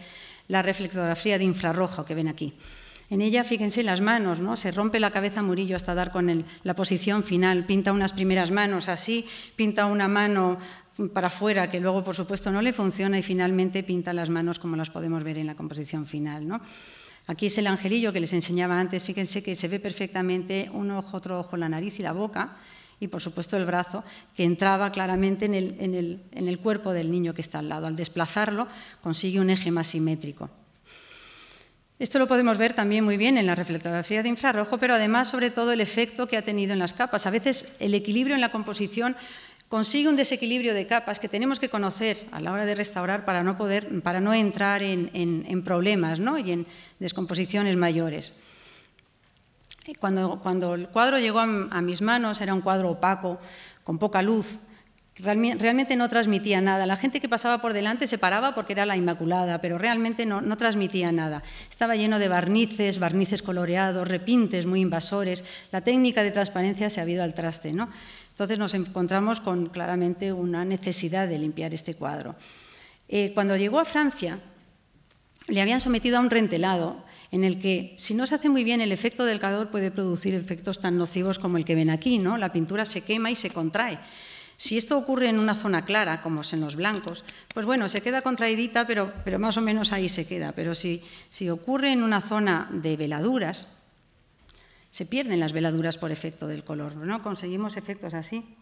la reflectografía de infrarrojo que ven aquí. En ella, fíjense las manos, ¿no? Se rompe la cabeza Murillo hasta dar con la posición final, pinta unas primeras manos así, pinta una mano para afuera, que luego, por supuesto, no le funciona y finalmente pinta las manos como las podemos ver en la composición final, ¿no? Aquí es el angelillo que les enseñaba antes, fíjense que se ve perfectamente un ojo, otro ojo, la nariz y la boca, y por supuesto el brazo, que entraba claramente en el, cuerpo del niño que está al lado. Al desplazarlo consigue un eje más simétrico. Esto lo podemos ver también muy bien en la reflectografía de infrarrojo, pero además sobre todo el efecto que ha tenido en las capas. A veces el equilibrio en la composición consigue un desequilibrio de capas que tenemos que conocer a la hora de restaurar para no, poder, para no entrar en, problemas ¿no? y en descomposiciones mayores. Cuando, el cuadro llegó a, mis manos era un cuadro opaco, con poca luz, realmente, no transmitía nada. La gente que pasaba por delante se paraba porque era la Inmaculada, pero realmente no, no transmitía nada. Estaba lleno de barnices, barnices coloreados, repintes muy invasores. La técnica de transparencia se ha ido al traste. ¿no? Entonces nos encontramos con claramente una necesidad de limpiar este cuadro. Eh, cuando llegó a Francia, le habían sometido a un rentelado en el que, si no se hace muy bien, el efecto del calor puede producir efectos tan nocivos como el que ven aquí, ¿no? La pintura se quema y se contrae. Si esto ocurre en una zona clara, como es en los blancos, pues bueno, se queda contraídita, pero, más o menos ahí se queda. Pero si ocurre en una zona de veladuras, se pierden las veladuras por efecto del color, ¿no? Conseguimos efectos así.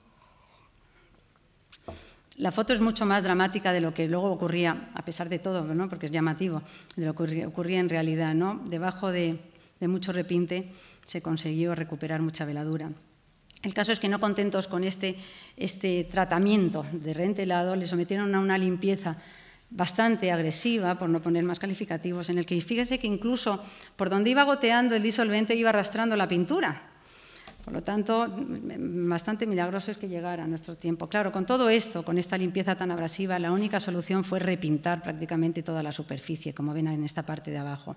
La foto es mucho más dramática de lo que luego ocurría, a pesar de todo, porque es llamativo, de lo que ocurría en realidad. ¿no? Debajo de, mucho repinte se consiguió recuperar mucha veladura. El caso es que no contentos con este, este tratamiento de rentelado, le sometieron a una limpieza bastante agresiva, por no poner más calificativos, en el que fíjese que incluso por donde iba goteando el disolvente iba arrastrando la pintura. Por lo tanto, mm, bastante milagroso es que llegara a nuestro tiempo. Claro, con todo esto, con esta limpieza tan abrasiva, la única solución fue repintar prácticamente toda la superficie, como ven en esta parte de abajo.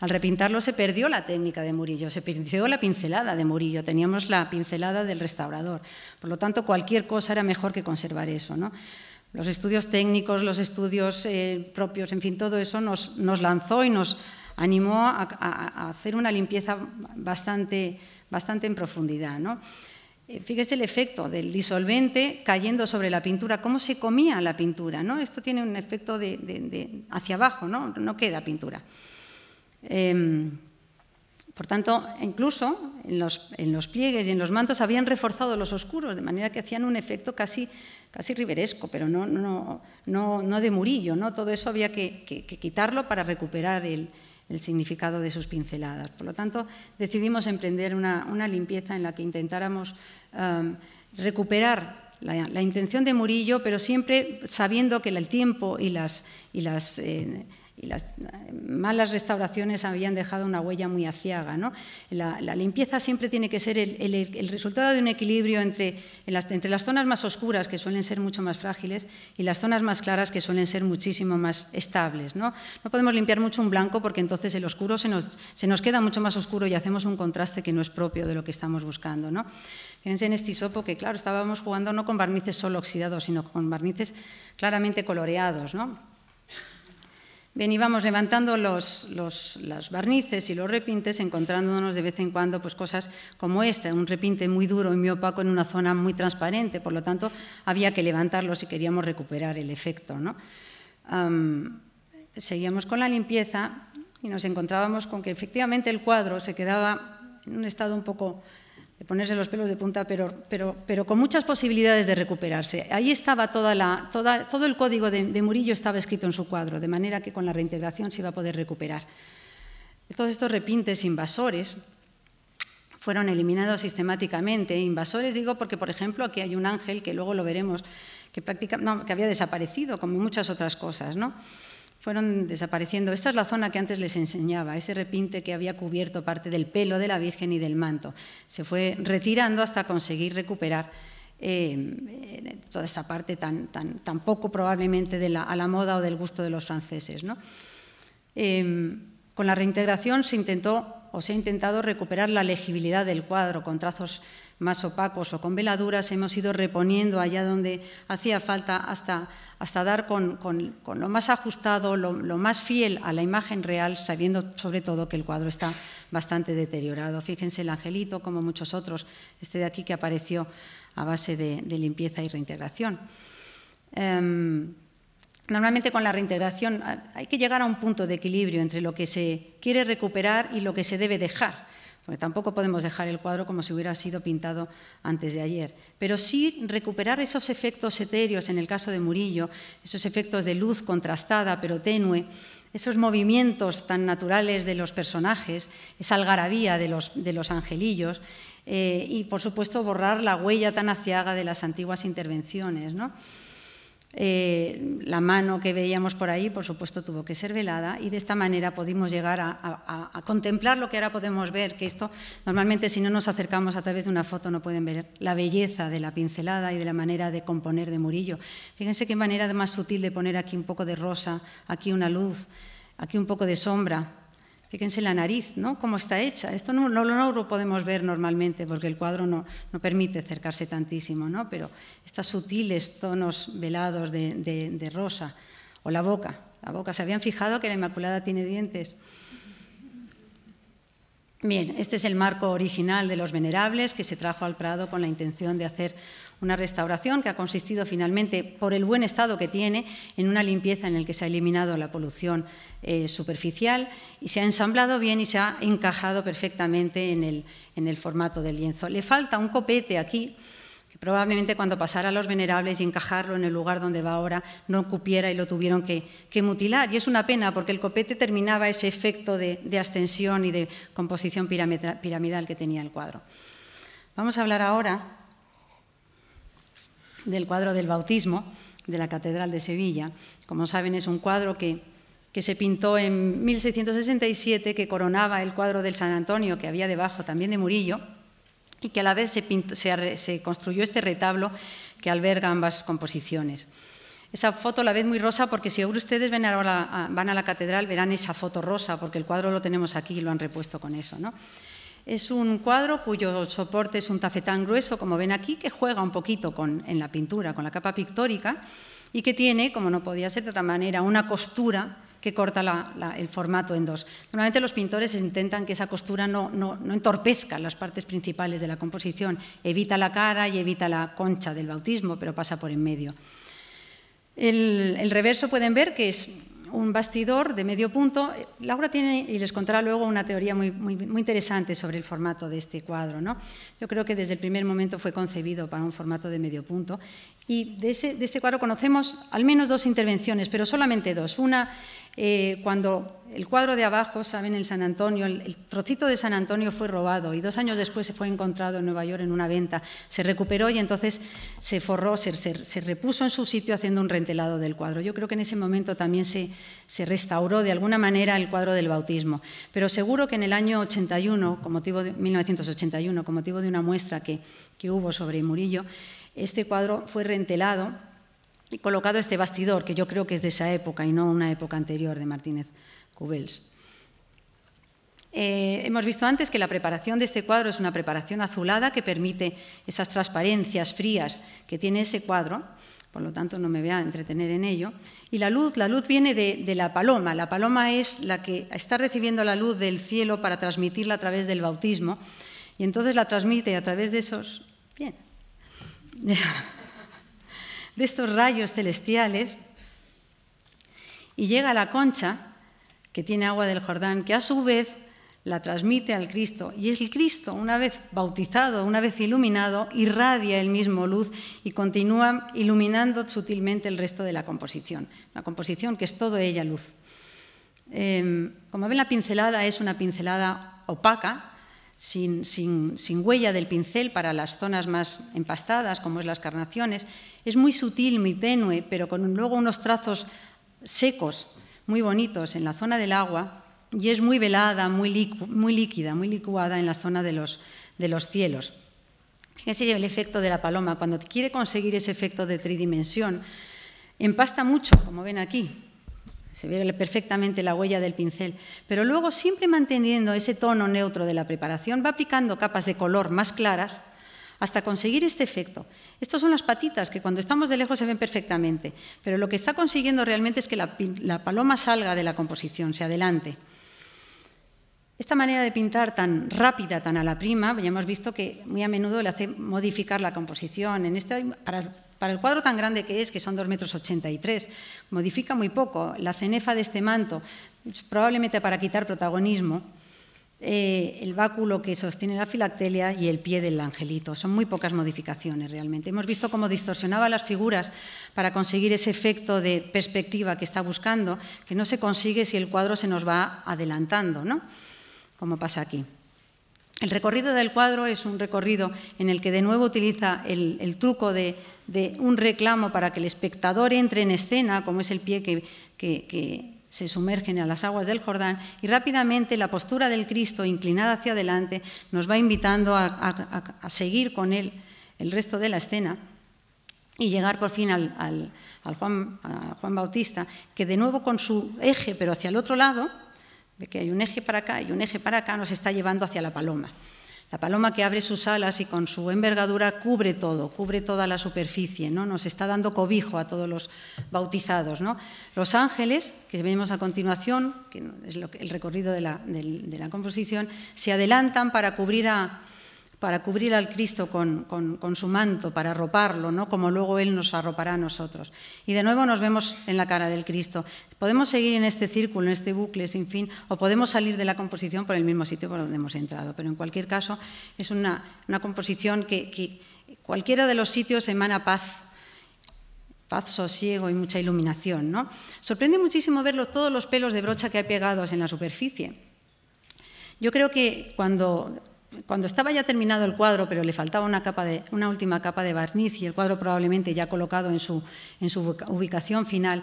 Al repintarlo se perdió la técnica de Murillo, se perdió la pincelada de Murillo, teníamos la pincelada del restaurador. Por lo tanto, cualquier cosa era mejor que conservar eso. ¿no? los estudios técnicos, los estudios eh, propios, en fin, todo eso nos, lanzó y nos animó a, hacer una limpieza bastante, bastante en profundidad. ¿no? Eh, fíjese el efecto del disolvente cayendo sobre la pintura, cómo se comía la pintura. ¿no? Esto tiene un efecto de, hacia abajo, ¿no? queda pintura. Em, por tanto, incluso en los, en los, pliegues y en los mantos habían reforzado los oscuros, de manera que hacían un efecto casi casi riveresco, pero no, no, no, de Murillo, ¿no? Todo eso había que, quitarlo para recuperar el, significado de sus pinceladas. Por lo tanto, decidimos emprender una, limpieza en la que intentáramos um, recuperar la, intención de Murillo, pero siempre sabiendo que el tiempo y las, eh, y las malas restauraciones habían dejado una huella muy aciaga. La, limpieza siempre tiene que ser el, resultado de un equilibrio entre, las, entre las zonas más oscuras, que suelen ser mucho más frágiles, y las zonas más claras, que suelen ser muchísimo más estables. No, podemos limpiar mucho un blanco porque entonces el oscuro se nos, queda mucho más oscuro y hacemos un contraste que no es propio de lo que estamos buscando. Fíjense en este hisopo que, claro, estábamos jugando no con barnices solo oxidados, sino con barnices claramente coloreados. Veníamos levantando los, las barnices y los repintes, encontrándonos de vez en cuando pues, cosas como esta, un repinte muy duro y muy opaco en una zona muy transparente, por lo tanto había que levantarlo si queríamos recuperar el efecto. ¿no? seguíamos con la limpieza y nos encontrábamos con que efectivamente el cuadro se quedaba en un estado un poco de ponerse los pelos de punta, pero, pero, pero con muchas posibilidades de recuperarse. Ahí estaba todo el código de, Murillo estaba escrito en su cuadro, de manera que con la reintegración se iba a poder recuperar. Todos estos repintes invasores fueron eliminados sistemáticamente. Invasores digo porque, por ejemplo, aquí hay un ángel que luego lo veremos, que, que había desaparecido, como muchas otras cosas. ¿no? fueron desapareciendo. Esta es la zona que antes les enseñaba, ese repinte que había cubierto parte del pelo de la Virgen y del manto. Se fue retirando hasta conseguir recuperar eh, eh, toda esta parte tan, tan, tan poco probablemente de la, a la moda o del gusto de los franceses. Em, con la reintegración se intentó o se ha intentado recuperar la legibilidad del cuadro con trazos más opacos o con veladuras. Hemos ido reponiendo allá donde hacía falta hasta hasta dar con, lo más ajustado, lo, más fiel a la imagen real, sabiendo sobre todo que el cuadro está bastante deteriorado. Fíjense el angelito, como muchos otros, este de aquí que apareció a base de, limpieza y reintegración. Em, normalmente con la reintegración ah, hay que llegar a un punto de equilibrio entre lo que se quiere recuperar y lo que se debe dejar, porque tampoco podemos dejar el cuadro como si hubiera sido pintado antes de ayer pero sí recuperar esos efectos etéreos, en el caso de Murillo, esos efectos de luz contrastada pero tenue, esos movimientos tan naturales de los personajes, esa algarabía de los, angelillos, eh, y por supuesto borrar la huella tan aciaga de las antiguas intervenciones. ¿no? Eh, la mano que veíamos por ahí, por supuesto, tuvo que ser velada y de esta manera pudimos llegar a, a, contemplar lo que ahora podemos ver, que esto normalmente si no nos acercamos a través de una foto no pueden ver la belleza de la pincelada y de la manera de componer de Murillo. Fíjense qué manera más sutil de poner aquí un poco de rosa, aquí una luz, aquí un poco de sombra. Fíjense la nariz, ¿no? Cómo está hecha. Esto no, lo podemos ver normalmente porque el cuadro no, permite acercarse tantísimo, ¿no? Pero estos sutiles tonos velados de, rosa. O la boca. La boca. ¿Se habían fijado que la Inmaculada tiene dientes? Bien, este es el marco original de los venerables que se trajo al Prado con la intención de hacer una restauración que ha consistido finalmente, por el buen estado que tiene, en una limpieza en la que se ha eliminado la polución eh, superficial y se ha ensamblado bien y se ha encajado perfectamente en el, formato del lienzo. Le falta un copete aquí, que probablemente cuando pasara a los venerables y encajarlo en el lugar donde va ahora no cupiera y lo tuvieron que, mutilar. Y es una pena porque el copete terminaba ese efecto de, de ascensión y de composición piramidal que tenía el cuadro. Vamos a hablar ahora del cuadro del bautismo de la Catedral de Sevilla. Como saben, es un cuadro que, se pintó en 1667, que coronaba el cuadro del San Antonio que había debajo también de Murillo, y que a la vez se, construyó este retablo que alberga ambas composiciones. Esa foto la ven muy rosa porque si ustedes van a la catedral verán esa foto rosa porque el cuadro lo tenemos aquí y lo han repuesto con eso. ¿no? Es un cuadro cuyo soporte es un tafetán grueso, como ven aquí, que juega un poquito con, en la pintura, con la capa pictórica, y que tiene, como no podía ser de otra manera, una costura que corta el formato en dos. Normalmente los pintores intentan que esa costura no, entorpezca las partes principales de la composición, evita la cara y evita la concha del bautismo, pero pasa por en medio. el reverso pueden ver que es un bastidor de medio punto. Laura tiene, y les contará luego, una teoría muy, muy, interesante sobre el formato de este cuadro. ¿no? Yo creo que desde el primer momento fue concebido para un formato de medio punto. Y de, de este cuadro conocemos al menos dos intervenciones, pero solamente dos. Una eh, cuando el cuadro de abajo, saben, El San Antonio, el, trocito de San Antonio fue robado y dos años después se fue encontrado en Nueva York en una venta. Se recuperó y entonces se forró, se, repuso en su sitio haciendo un rentelado del cuadro. Yo creo que en ese momento también se, restauró de alguna manera el cuadro del bautismo. Pero seguro que en el año 81, con motivo de, 1981, con motivo de una muestra que, que hubo sobre Murillo, este cuadro fue rentelado colocado este bastidor, que yo creo que es de esa época y no una época anterior de Martínez Cubels. Eh, hemos visto antes que la preparación de este cuadro es una preparación azulada que permite esas transparencias frías que tiene ese cuadro, por lo tanto no me voy a entretener en ello. Y la luz, la luz viene de, de la paloma. La paloma es la que está recibiendo la luz del cielo para transmitirla a través del bautismo y entonces la transmite a través de esos. Bien de estos rayos celestiales y llega a la concha, que tiene agua del Jordán, que a su vez la transmite al Cristo. Y es el Cristo, una vez bautizado, una vez iluminado, irradia el mismo luz y continúa iluminando sutilmente el resto de la composición. La composición que es todo ella luz. Em, como ven, la pincelada es una pincelada opaca, sin, huella del pincel para las zonas más empastadas, como es las carnaciones. Es muy sutil, muy tenue, pero con luego unos trazos secos, muy bonitos en la zona del agua y es muy velada, muy, líquida, muy licuada en la zona de los, de los cielos. Ese es el efecto de la paloma. Cuando quiere conseguir ese efecto de tridimensión, empasta mucho, como ven aquí, se ve perfectamente la huella del pincel, pero luego siempre manteniendo ese tono neutro de la preparación, va aplicando capas de color más claras hasta conseguir este efecto. Estas son las patitas que cuando estamos de lejos se ven perfectamente, pero lo que está consiguiendo realmente es que la, paloma salga de la composición, se adelante. Esta manera de pintar tan rápida, tan a la prima, ya hemos visto que muy a menudo le hace modificar la composición. En este, para para el cuadro tan grande que es, que son 2,83 metros, modifica muy poco la cenefa de este manto, probablemente para quitar protagonismo, eh, el báculo que sostiene la filactelia y el pie del angelito. Son muy pocas modificaciones realmente. Hemos visto cómo distorsionaba las figuras para conseguir ese efecto de perspectiva que está buscando, que no se consigue si el cuadro se nos va adelantando, ¿no? como pasa aquí. El recorrido del cuadro es un recorrido en el que de nuevo utiliza el, truco de, un reclamo para que el espectador entre en escena, como es el pie que, se sumerge en las aguas del Jordán y rápidamente la postura del Cristo inclinada hacia adelante nos va invitando a, seguir con él el resto de la escena y llegar por fin al, Juan Bautista, que de nuevo con su eje pero hacia el otro lado que hay un eje para acá y un eje para acá nos está llevando hacia la paloma. La paloma que abre sus alas y con su envergadura cubre todo, cubre toda la superficie, ¿no? Nos está dando cobijo a todos los bautizados, ¿no? Los ángeles, que vemos a continuación, que es el recorrido de la composición, se adelantan para cubrir a, para cubrir al Cristo con, su manto, para arroparlo, ¿no? como luego Él nos arropará a nosotros. Y de nuevo nos vemos en la cara del Cristo. Podemos seguir en este círculo, en este bucle, sin fin, o podemos salir de la composición por el mismo sitio por donde hemos entrado. Pero en cualquier caso, es una, composición que, cualquiera de los sitios emana paz paz, sosiego y mucha iluminación. ¿no? Sorprende muchísimo ver todos los pelos de brocha que hay pegados en la superficie. Yo creo que cuando cuando estaba ya terminado el cuadro, pero le faltaba una, capa de, una última capa de barniz y el cuadro probablemente ya colocado en su, en su ubicación final,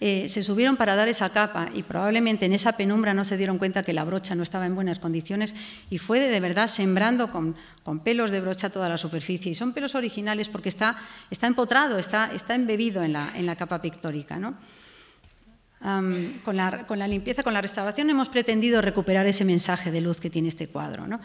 eh, se subieron para dar esa capa y probablemente en esa penumbra no se dieron cuenta que la brocha no estaba en buenas condiciones y fue de, verdad sembrando con, con, pelos de brocha toda la superficie. Y son pelos originales porque está, está empotrado, está, está embebido en la, en la capa pictórica. ¿no? con, la, con, la, limpieza, con la restauración, hemos pretendido recuperar ese mensaje de luz que tiene este cuadro. ¿no?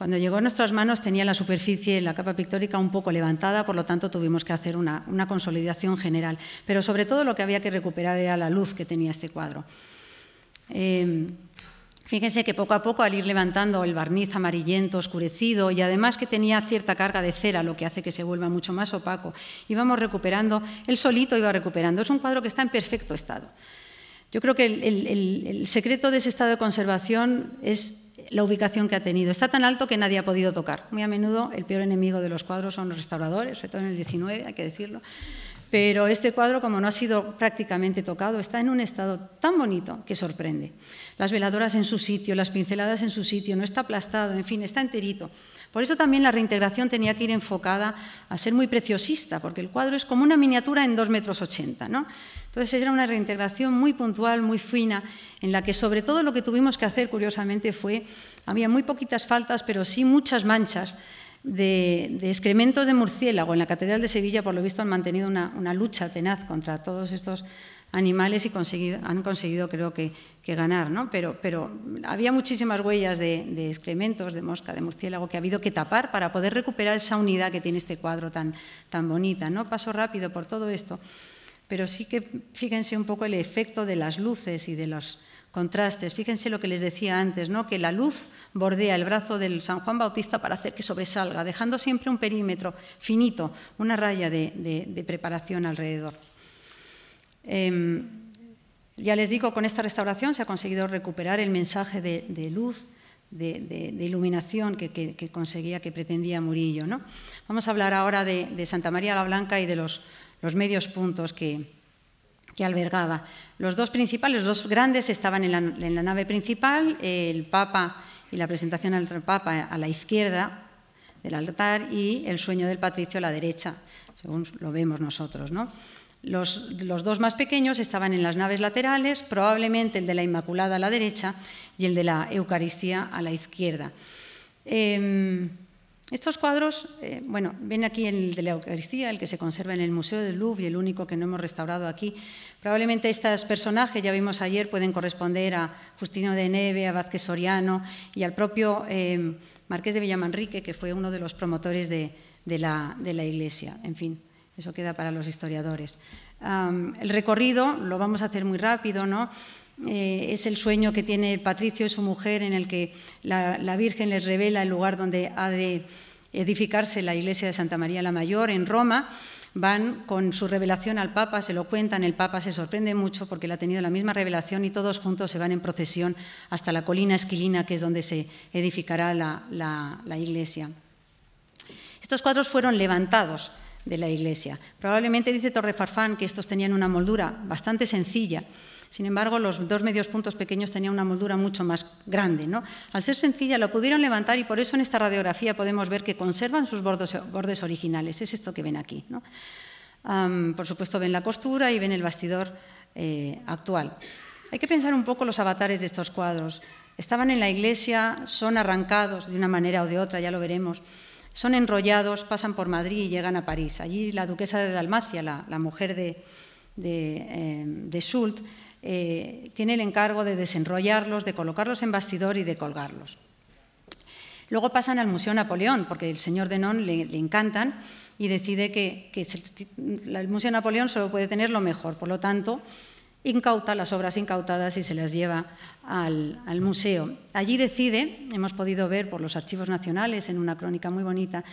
Cuando llegó a nuestras manos tenía la superficie, la capa pictórica un poco levantada, por lo tanto tuvimos que hacer una, consolidación general. Pero sobre todo lo que había que recuperar era la luz que tenía este cuadro. Em, fíjense que poco a poco al ir levantando el barniz amarillento, oscurecido y además que tenía cierta carga de cera, lo que hace que se vuelva mucho más opaco, íbamos recuperando, él solito iba recuperando. Es un cuadro que está en perfecto estado. Yo creo que el, el secreto de ese estado de conservación es la ubicación que ha tenido. Está tan alto que nadie ha podido tocar. Muy a menudo el peor enemigo de los cuadros son los restauradores, sobre todo en el XIX, hay que decirlo. Pero este cuadro, como no ha sido prácticamente tocado, está en un estado tan bonito que sorprende. Las veladoras en su sitio, las pinceladas en su sitio, no está aplastado, en fin, está enterito. Por eso también la reintegración tenía que ir enfocada a ser muy preciosista, porque el cuadro es como una miniatura en 2,80 metros. ¿no? Entonces era una reintegración muy puntual, muy fina, en la que sobre todo lo que tuvimos que hacer, curiosamente, fue, había muy poquitas faltas, pero sí muchas manchas de, excrementos de murciélago. En la Catedral de Sevilla, por lo visto, han mantenido una, lucha tenaz contra todos estos animales y han conseguido, creo que, ganar. ¿no? Pero, había muchísimas huellas de, excrementos, de mosca, de murciélago, que ha habido que tapar para poder recuperar esa unidad que tiene este cuadro tan, tan bonita. No paso rápido por todo esto, pero sí que fíjense un poco el efecto de las luces y de los contrastes. Fíjense lo que les decía antes, ¿no? que la luz bordea el brazo del San Juan Bautista para hacer que sobresalga, dejando siempre un perímetro finito, una raya de, preparación alrededor. Em, ya les digo, con esta restauración se ha conseguido recuperar el mensaje de, luz, de, iluminación que, conseguía, que pretendía Murillo. ¿no? Vamos a hablar ahora de, Santa María la Blanca y de los, medios puntos que, albergaba. Los dos principales, los dos grandes, estaban en la nave principal. El Papa y la presentación al Papa a la izquierda del altar y el sueño del patricio a la derecha, según lo vemos nosotros. Los, dos más pequeños estaban en las naves laterales, probablemente el de la Inmaculada a la derecha y el de la Eucaristía a la izquierda. Em, estos cuadros, eh, bueno, ven aquí el de la Eucaristía, el que se conserva en el Museo del Louvre y el único que no hemos restaurado aquí. Probablemente estos personajes, ya vimos ayer, pueden corresponder a Justino de Neve, a Vázquez Soriano y al propio eh, Marqués de Villamanrique, que fue uno de los promotores de, la, Iglesia. En fin, eso queda para los historiadores. el recorrido lo vamos a hacer muy rápido, ¿no? Eh, es el sueño que tiene Patricio y su mujer en el que la, Virgen les revela el lugar donde ha de edificarse la iglesia de Santa María la Mayor en Roma van con su revelación al Papa, se lo cuentan, el Papa se sorprende mucho porque él ha tenido la misma revelación y todos juntos se van en procesión hasta la colina esquilina, que es donde se edificará la iglesia. Estos cuadros fueron levantados de la iglesia. Probablemente dice Torre Farfán que estos tenían una moldura bastante sencilla. Sin embargo, los dos medios puntos pequeños tenían una moldura mucho más grande. ¿no? Al ser sencilla, lo pudieron levantar y por eso en esta radiografía podemos ver que conservan sus bordes originales. Es esto que ven aquí. por supuesto, ven la costura y ven el bastidor eh, actual. Hay que pensar un poco los avatares de estos cuadros. Estaban en la iglesia, son arrancados de una manera o de otra, ya lo veremos son enrollados, pasan por Madrid y llegan a París. Allí la duquesa de Dalmacia, la, mujer de, de, eh, eh, tiene el encargo de desenrollarlos, de colocarlos en bastidor y de colgarlos. Luego pasan al Museo Napoleón, porque el señor Denon le, encantan y decide que, que, el Museo Napoleón solo puede tener lo mejor. Por lo tanto, incauta las obras incautadas y se las lleva al, museo. Allí decide, hemos podido ver por los archivos nacionales en una crónica muy bonita,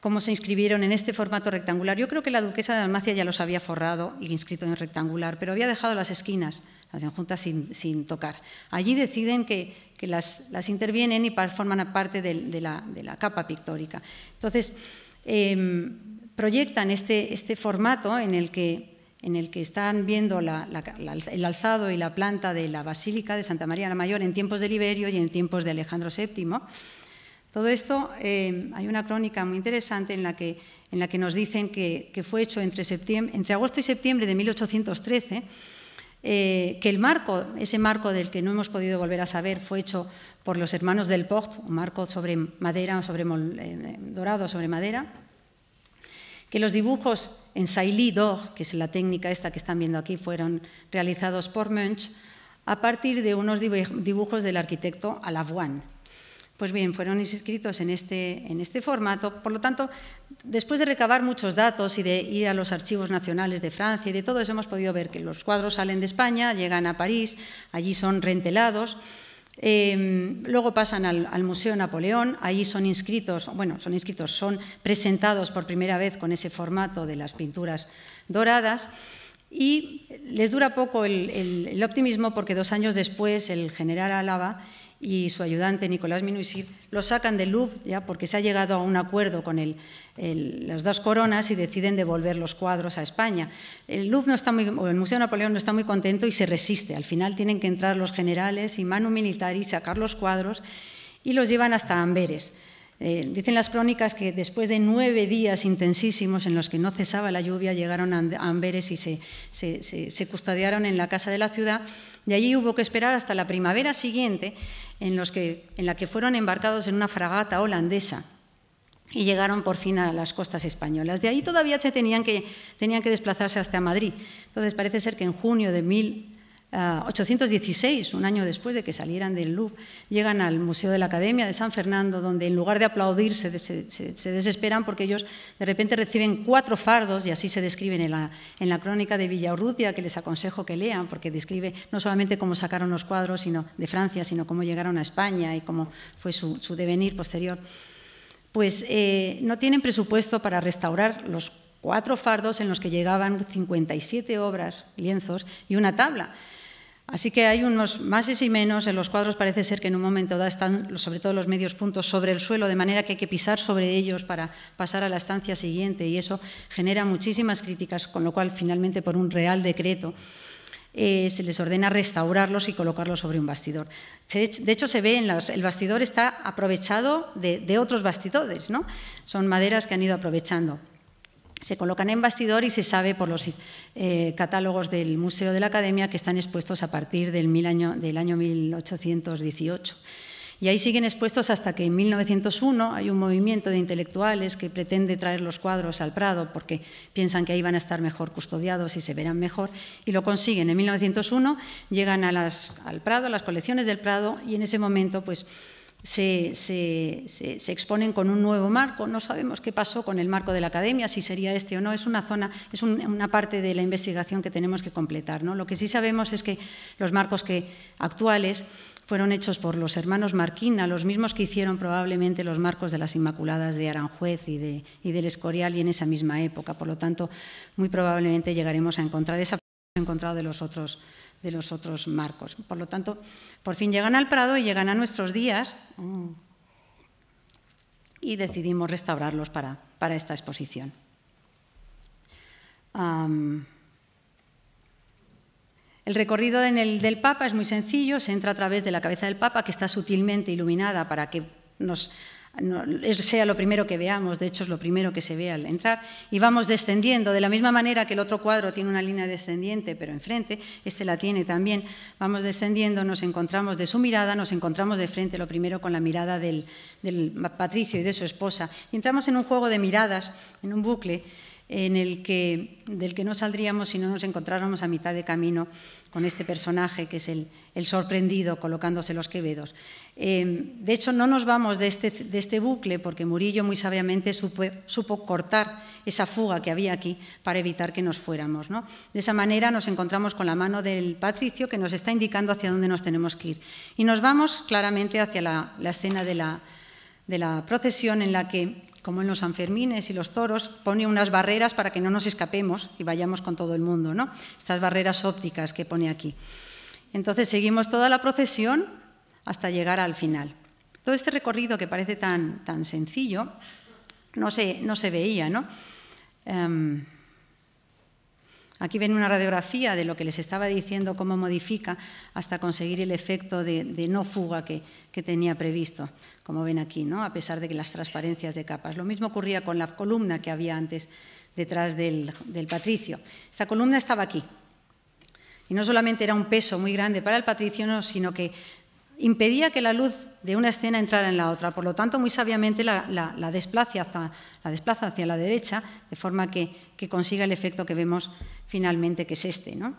cómo se inscribieron en este formato rectangular. Yo creo que la duquesa de Dalmacia ya los había forrado y inscrito en rectangular, pero había dejado las esquinas, las enjuntas sin, tocar. Allí deciden que, las, intervienen y forman parte de, la, capa pictórica. Entonces, em, proyectan este, este formato en el que en el que están viendo el alzado y la planta de la Basílica de Santa María la Mayor en tiempos de Liberio y en tiempos de Alejandro VII. Todo esto, eh, hay una crónica muy interesante en la que, nos dicen que, fue hecho entre, agosto y septiembre de 1813, eh, que el marco, ese marco del que no hemos podido volver a saber, fue hecho por los hermanos del Port, un marco sobre madera, sobre eh, dorado sobre madera, que los dibujos en Sailly que es la técnica esta que están viendo aquí, fueron realizados por Munch a partir de unos dibujos del arquitecto Alavoine. Pues bien, fueron inscritos en este, en este formato. Por lo tanto, después de recabar muchos datos y de ir a los archivos nacionales de Francia y de todo eso, hemos podido ver que los cuadros salen de España, llegan a París, allí son rentelados Em, luego pasan al, Museo Napoleón, ahí son inscritos, bueno, son inscritos, son presentados por primera vez con ese formato de las pinturas doradas y les dura poco el, el optimismo porque dos años después el general Álava y su ayudante Nicolás Minuisid lo sacan del Louvre ya porque se ha llegado a un acuerdo con el, las dos coronas y deciden devolver los cuadros a España. El Louvre no está muy, el Museo Napoleón no está muy contento y se resiste. Al final tienen que entrar los generales y militar y sacar los cuadros y los llevan hasta Amberes. Eh, dicen las crónicas que después de nueve días intensísimos en los que no cesaba la lluvia, llegaron a Amberes y se, se custodiaron en la casa de la ciudad. De allí hubo que esperar hasta la primavera siguiente en, la que fueron embarcados en una fragata holandesa y llegaron por fin a las costas españolas. De ahí todavía se tenían que, tenían que desplazarse hasta Madrid. Entonces parece ser que en junio de 1000 816, ah, un año después de que salieran del Louvre, llegan al Museo de la Academia de San Fernando, donde en lugar de aplaudirse se, desesperan porque ellos de repente reciben cuatro fardos, y así se describe en la, crónica de Villaurrutia, que les aconsejo que lean, porque describe no solamente cómo sacaron los cuadros sino, de Francia, sino cómo llegaron a España y cómo fue su, devenir posterior. Pues eh, no tienen presupuesto para restaurar los cuatro fardos en los que llegaban 57 obras, lienzos y una tabla. Así que hay unos más y menos, en los cuadros parece ser que en un momento da están sobre todo los medios puntos sobre el suelo, de manera que hay que pisar sobre ellos para pasar a la estancia siguiente y eso genera muchísimas críticas, con lo cual finalmente por un real decreto eh, se les ordena restaurarlos y colocarlos sobre un bastidor. De hecho, se ve en el bastidor está aprovechado de, de otros bastidores, ¿no? Son maderas que han ido aprovechando se colocan en bastidor y se sabe por los eh, catálogos del Museo de la Academia que están expuestos a partir del, año, del año 1818. Y ahí siguen expuestos hasta que en 1901 hay un movimiento de intelectuales que pretende traer los cuadros al Prado porque piensan que ahí van a estar mejor custodiados y se verán mejor, y lo consiguen. En 1901 llegan a las, al Prado, a las colecciones del Prado, y en ese momento pues, se, exponen con un nuevo marco. No sabemos qué pasó con el marco de la academia, si sería este o no. Es una zona, es una parte de la investigación que tenemos que completar. ¿no? Lo que sí sabemos es que los marcos que, actuales fueron hechos por los hermanos Marquina, los mismos que hicieron probablemente los marcos de las Inmaculadas de Aranjuez y, de, del Escorial y en esa misma época. Por lo tanto, muy probablemente llegaremos a encontrar esa encontrado de los otros de los otros marcos. Por lo tanto, por fin llegan al Prado y llegan a nuestros días mm, y decidimos restaurarlos para, para esta exposición. el recorrido en el, del Papa es muy sencillo, se entra a través de la cabeza del Papa, que está sutilmente iluminada para que nos sea lo primero que veamos, de hecho es lo primero que se ve al entrar, y vamos descendiendo, de la misma manera que el otro cuadro tiene una línea descendiente, pero enfrente, este la tiene también, vamos descendiendo, nos encontramos de su mirada, nos encontramos de frente, lo primero con la mirada del, del Patricio y de su esposa, y entramos en un juego de miradas, en un bucle, en el que, del que no saldríamos si no nos encontráramos a mitad de camino con este personaje que es el, sorprendido colocándose los quevedos. Em, de hecho, no nos vamos de este, este bucle porque Murillo muy sabiamente supo, cortar esa fuga que había aquí para evitar que nos fuéramos. De esa manera nos encontramos con la mano del patricio que nos está indicando hacia dónde nos tenemos que ir. Y nos vamos claramente hacia la, escena de la procesión en la que como en los Sanfermines y los toros, pone unas barreras para que no nos escapemos y vayamos con todo el mundo, ¿no? Estas barreras ópticas que pone aquí. Entonces seguimos toda la procesión hasta llegar al final. Todo este recorrido que parece tan, tan sencillo no se, no se veía, ¿no? Em, Aquí ven una radiografía de lo que les estaba diciendo, cómo modifica hasta conseguir el efecto de, no fuga que, tenía previsto, como ven aquí, a pesar de que las transparencias de capas. Lo mismo ocurría con la columna que había antes detrás del, patricio. Esta columna estaba aquí. Y no solamente era un peso muy grande para el patricio, sino que impedía que la luz de una escena entrara en la otra. Por lo tanto, muy sabiamente la, desplaza, hacia, la derecha, de forma que consiga el efecto que vemos finalmente, que es este. ¿no?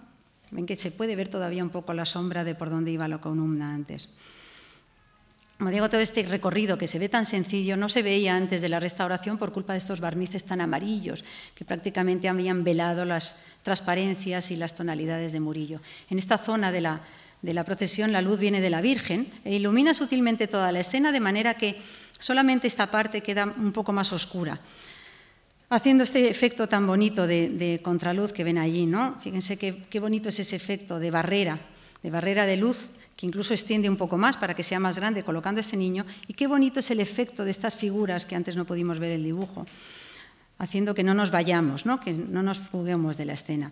Ven que se puede ver todavía un poco la sombra de por dónde iba la columna antes. Como digo, todo este recorrido que se ve tan sencillo no se veía antes de la restauración por culpa de estos barnices tan amarillos que prácticamente habían velado las transparencias y las tonalidades de Murillo. En esta zona de la procesión la luz viene de la Virgen e ilumina sutilmente toda la escena de manera que solamente esta parte queda un poco más oscura haciendo este efecto tan bonito de, contraluz que ven allí, ¿no? Fíjense qué, bonito es ese efecto de barrera, de barrera de luz que incluso extiende un poco más para que sea más grande colocando este niño. Y qué bonito es el efecto de estas figuras que antes no pudimos ver el dibujo, haciendo que no nos vayamos, ¿no? que no nos fuguemos de la escena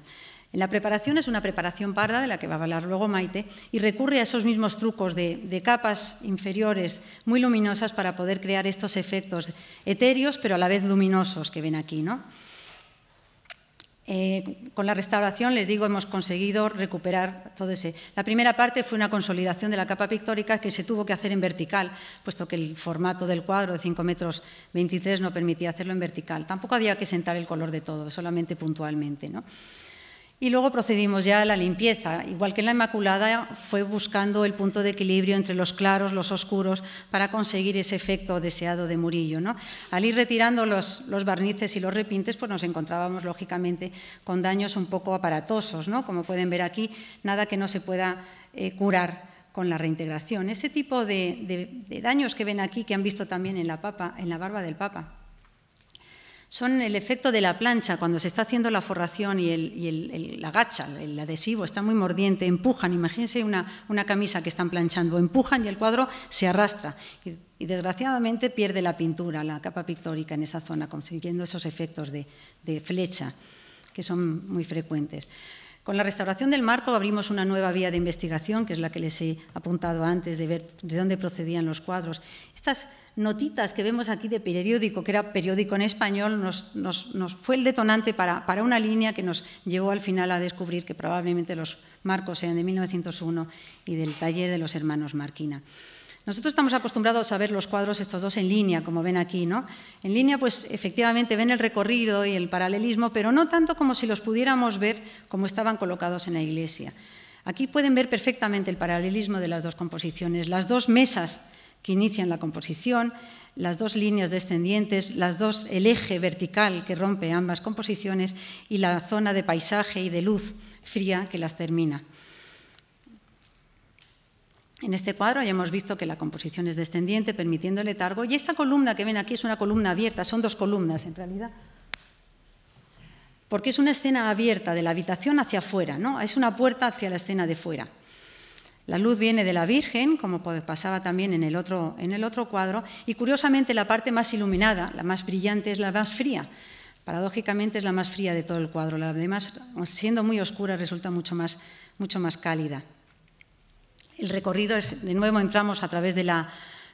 la preparación es una preparación parda, de la que va a hablar luego Maite, y recurre a esos mismos trucos de, capas inferiores muy luminosas para poder crear estos efectos etéreos, pero a la vez luminosos que ven aquí. ¿no? Eh, con la restauración, les digo, hemos conseguido recuperar todo ese. La primera parte fue una consolidación de la capa pictórica que se tuvo que hacer en vertical, puesto que el formato del cuadro de 5 metros 23 no permitía hacerlo en vertical. Tampoco había que sentar el color de todo, solamente puntualmente. ¿no? Y luego procedimos ya a la limpieza. Igual que en la Inmaculada, fue buscando el punto de equilibrio entre los claros, los oscuros, para conseguir ese efecto deseado de Murillo. Al ir retirando los, barnices y los repintes, pues nos encontrábamos, lógicamente, con daños un poco aparatosos, como pueden ver aquí, nada que no se pueda eh, curar con la reintegración. Ese tipo de, de, daños que ven aquí, que han visto también en la, papa, en la barba del Papa, son el efecto de la plancha. Cuando se está haciendo la forración y, la gacha, el adhesivo está muy mordiente, empujan. Imagínense una, camisa que están planchando, empujan y el cuadro se arrastra. Y, desgraciadamente pierde la pintura, la capa pictórica en esa zona, consiguiendo esos efectos de, de flecha que son muy frecuentes. Con la restauración del marco abrimos una nueva vía de investigación, que es la que les he apuntado antes, de ver de dónde procedían los cuadros. Estas notitas que vemos aquí de periódico, que era periódico en español, nos, fue el detonante para, una línea que nos llevó al final a descubrir que probablemente los marcos sean de 1901 y del taller de los hermanos Marquina. Nosotros estamos acostumbrados a ver los cuadros estos dos en línea, como ven aquí, ¿no? En línea, pues efectivamente ven el recorrido y el paralelismo, pero no tanto como si los pudiéramos ver como estaban colocados en la iglesia. Aquí pueden ver perfectamente el paralelismo de las dos composiciones, las dos mesas que inician la composición, las dos líneas descendientes, las dos, el eje vertical que rompe ambas composiciones y la zona de paisaje y de luz fría que las termina. En este cuadro ya hemos visto que la composición es descendiente, permitiendo el letargo, y esta columna que ven aquí es una columna abierta, son dos columnas en realidad, porque es una escena abierta de la habitación hacia afuera, ¿no? es una puerta hacia la escena de fuera. La luz viene de la Virgen, como pasaba también en el, otro, en el otro cuadro, y curiosamente la parte más iluminada, la más brillante, es la más fría. Paradójicamente es la más fría de todo el cuadro, la demás, siendo muy oscura, resulta mucho más, mucho más cálida. El recorrido es, de nuevo entramos a través de la,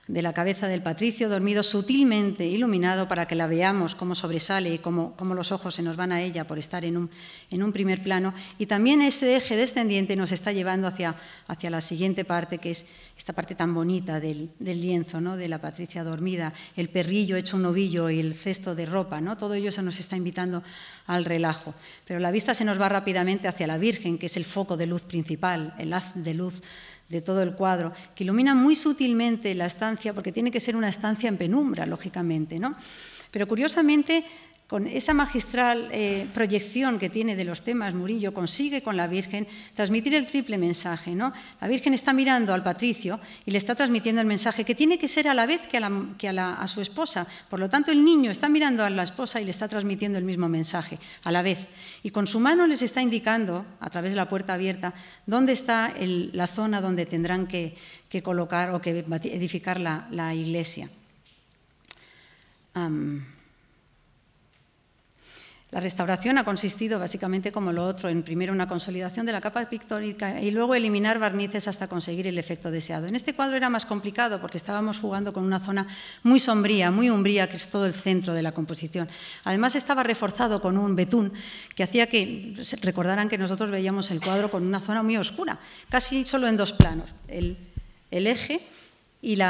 de la cabeza del patricio, dormido sutilmente iluminado para que la veamos cómo sobresale y cómo, cómo, los ojos se nos van a ella por estar en un, en un primer plano. Y también este eje descendiente nos está llevando hacia, hacia la siguiente parte, que es esta parte tan bonita del, lienzo, ¿no? de la patricia dormida, el perrillo hecho un ovillo y el cesto de ropa, ¿no? todo ello se nos está invitando al relajo. Pero la vista se nos va rápidamente hacia la Virgen, que es el foco de luz principal, el haz de luz de todo el cuadro, que ilumina muy sutilmente la estancia, porque tiene que ser una estancia en penumbra, lógicamente. ¿no? Pero curiosamente con esa magistral eh, proyección que tiene de los temas Murillo, consigue con la Virgen transmitir el triple mensaje. ¿no? La Virgen está mirando al patricio y le está transmitiendo el mensaje que tiene que ser a la vez que, a, su esposa. Por lo tanto, el niño está mirando a la esposa y le está transmitiendo el mismo mensaje a la vez. Y con su mano les está indicando, a través de la puerta abierta, dónde está la zona donde tendrán que, colocar o que edificar la, iglesia. La restauración ha consistido básicamente como lo otro, en primero una consolidación de la capa pictórica y luego eliminar barnices hasta conseguir el efecto deseado. En este cuadro era más complicado porque estábamos jugando con una zona muy sombría, muy umbría, que es todo el centro de la composición. Además estaba reforzado con un betún que hacía que recordaran que nosotros veíamos el cuadro con una zona muy oscura, casi solo en dos planos, el, el eje y,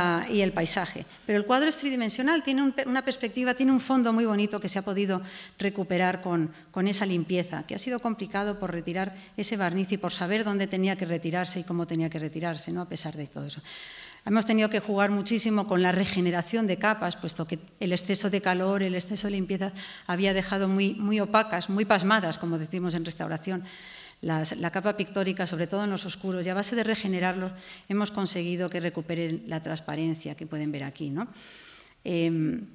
el paisaje. Pero el cuadro es tridimensional, tiene una perspectiva, tiene un fondo muy bonito que se ha podido recuperar con, esa limpieza, que ha sido complicado por retirar ese barniz y por saber dónde tenía que retirarse y cómo tenía que retirarse, ¿no? a pesar de todo eso. Hemos tenido que jugar muchísimo con la regeneración de capas, puesto que el exceso de calor, el exceso de limpieza había dejado muy opacas, muy pasmadas, como decimos en restauración, la capa pictórica, sobre todo en los oscuros, y a base de regenerarlos hemos conseguido que recuperen la transparencia que pueden ver aquí. ¿no? Em,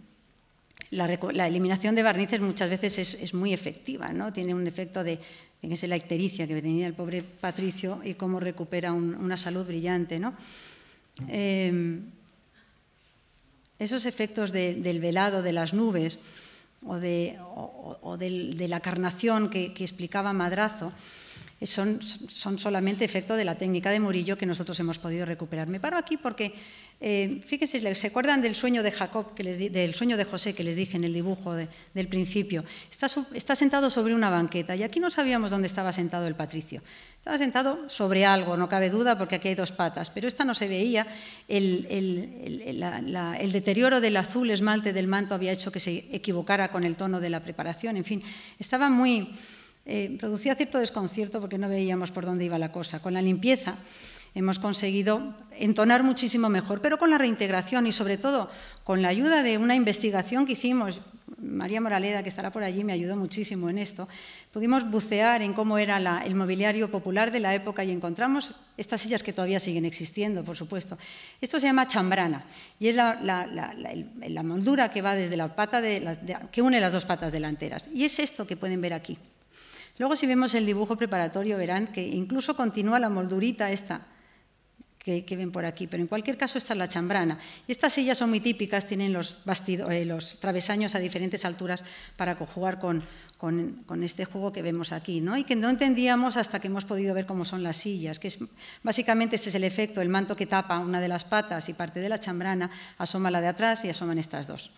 la, eliminación de barnices muchas veces es, muy efectiva, ¿no? tiene un efecto de, la ictericia que tenía el pobre Patricio y cómo recupera una salud brillante. ¿no? Em, esos efectos del velado, de las nubes o de, la carnación que explicaba Madrazo, eh, son, solamente efecto de la técnica de Murillo que nosotros hemos podido recuperar. Me paro aquí porque, eh, fíjense, ¿se acuerdan del sueño de Jacob, que les del sueño de José que les dije en el dibujo del principio? Está, sentado sobre una banqueta y aquí no sabíamos dónde estaba sentado el patricio. Estaba sentado sobre algo, no cabe duda, porque aquí hay dos patas, pero esta no se veía. el, deterioro del azul esmalte del manto había hecho que se equivocara con el tono de la preparación. En fin, estaba muy, eh, producía cierto desconcierto porque no veíamos por dónde iba la cosa. Con la limpieza hemos conseguido entonar muchísimo mejor, pero con la reintegración y sobre todo con la ayuda de una investigación que hicimos, María Moraleda, que estará por allí, me ayudó muchísimo en esto, pudimos bucear en cómo era el mobiliario popular de la época y encontramos estas sillas que todavía siguen existiendo, por supuesto. Esto se llama chambrana y es la, moldura que va desde la pata que une las dos patas delanteras. Y es esto que pueden ver aquí. Luego si vemos el dibujo preparatorio verán que incluso continúa la moldurita esta que, ven por aquí, pero en cualquier caso esta es la chambrana. Y estas sillas son muy típicas, tienen los, eh, travesaños a diferentes alturas para conjugar con, este juego que vemos aquí, ¿no? y que no entendíamos hasta que hemos podido ver cómo son las sillas, que básicamente este es el efecto, el manto que tapa una de las patas y parte de la chambrana asoma la de atrás y asoman estas dos.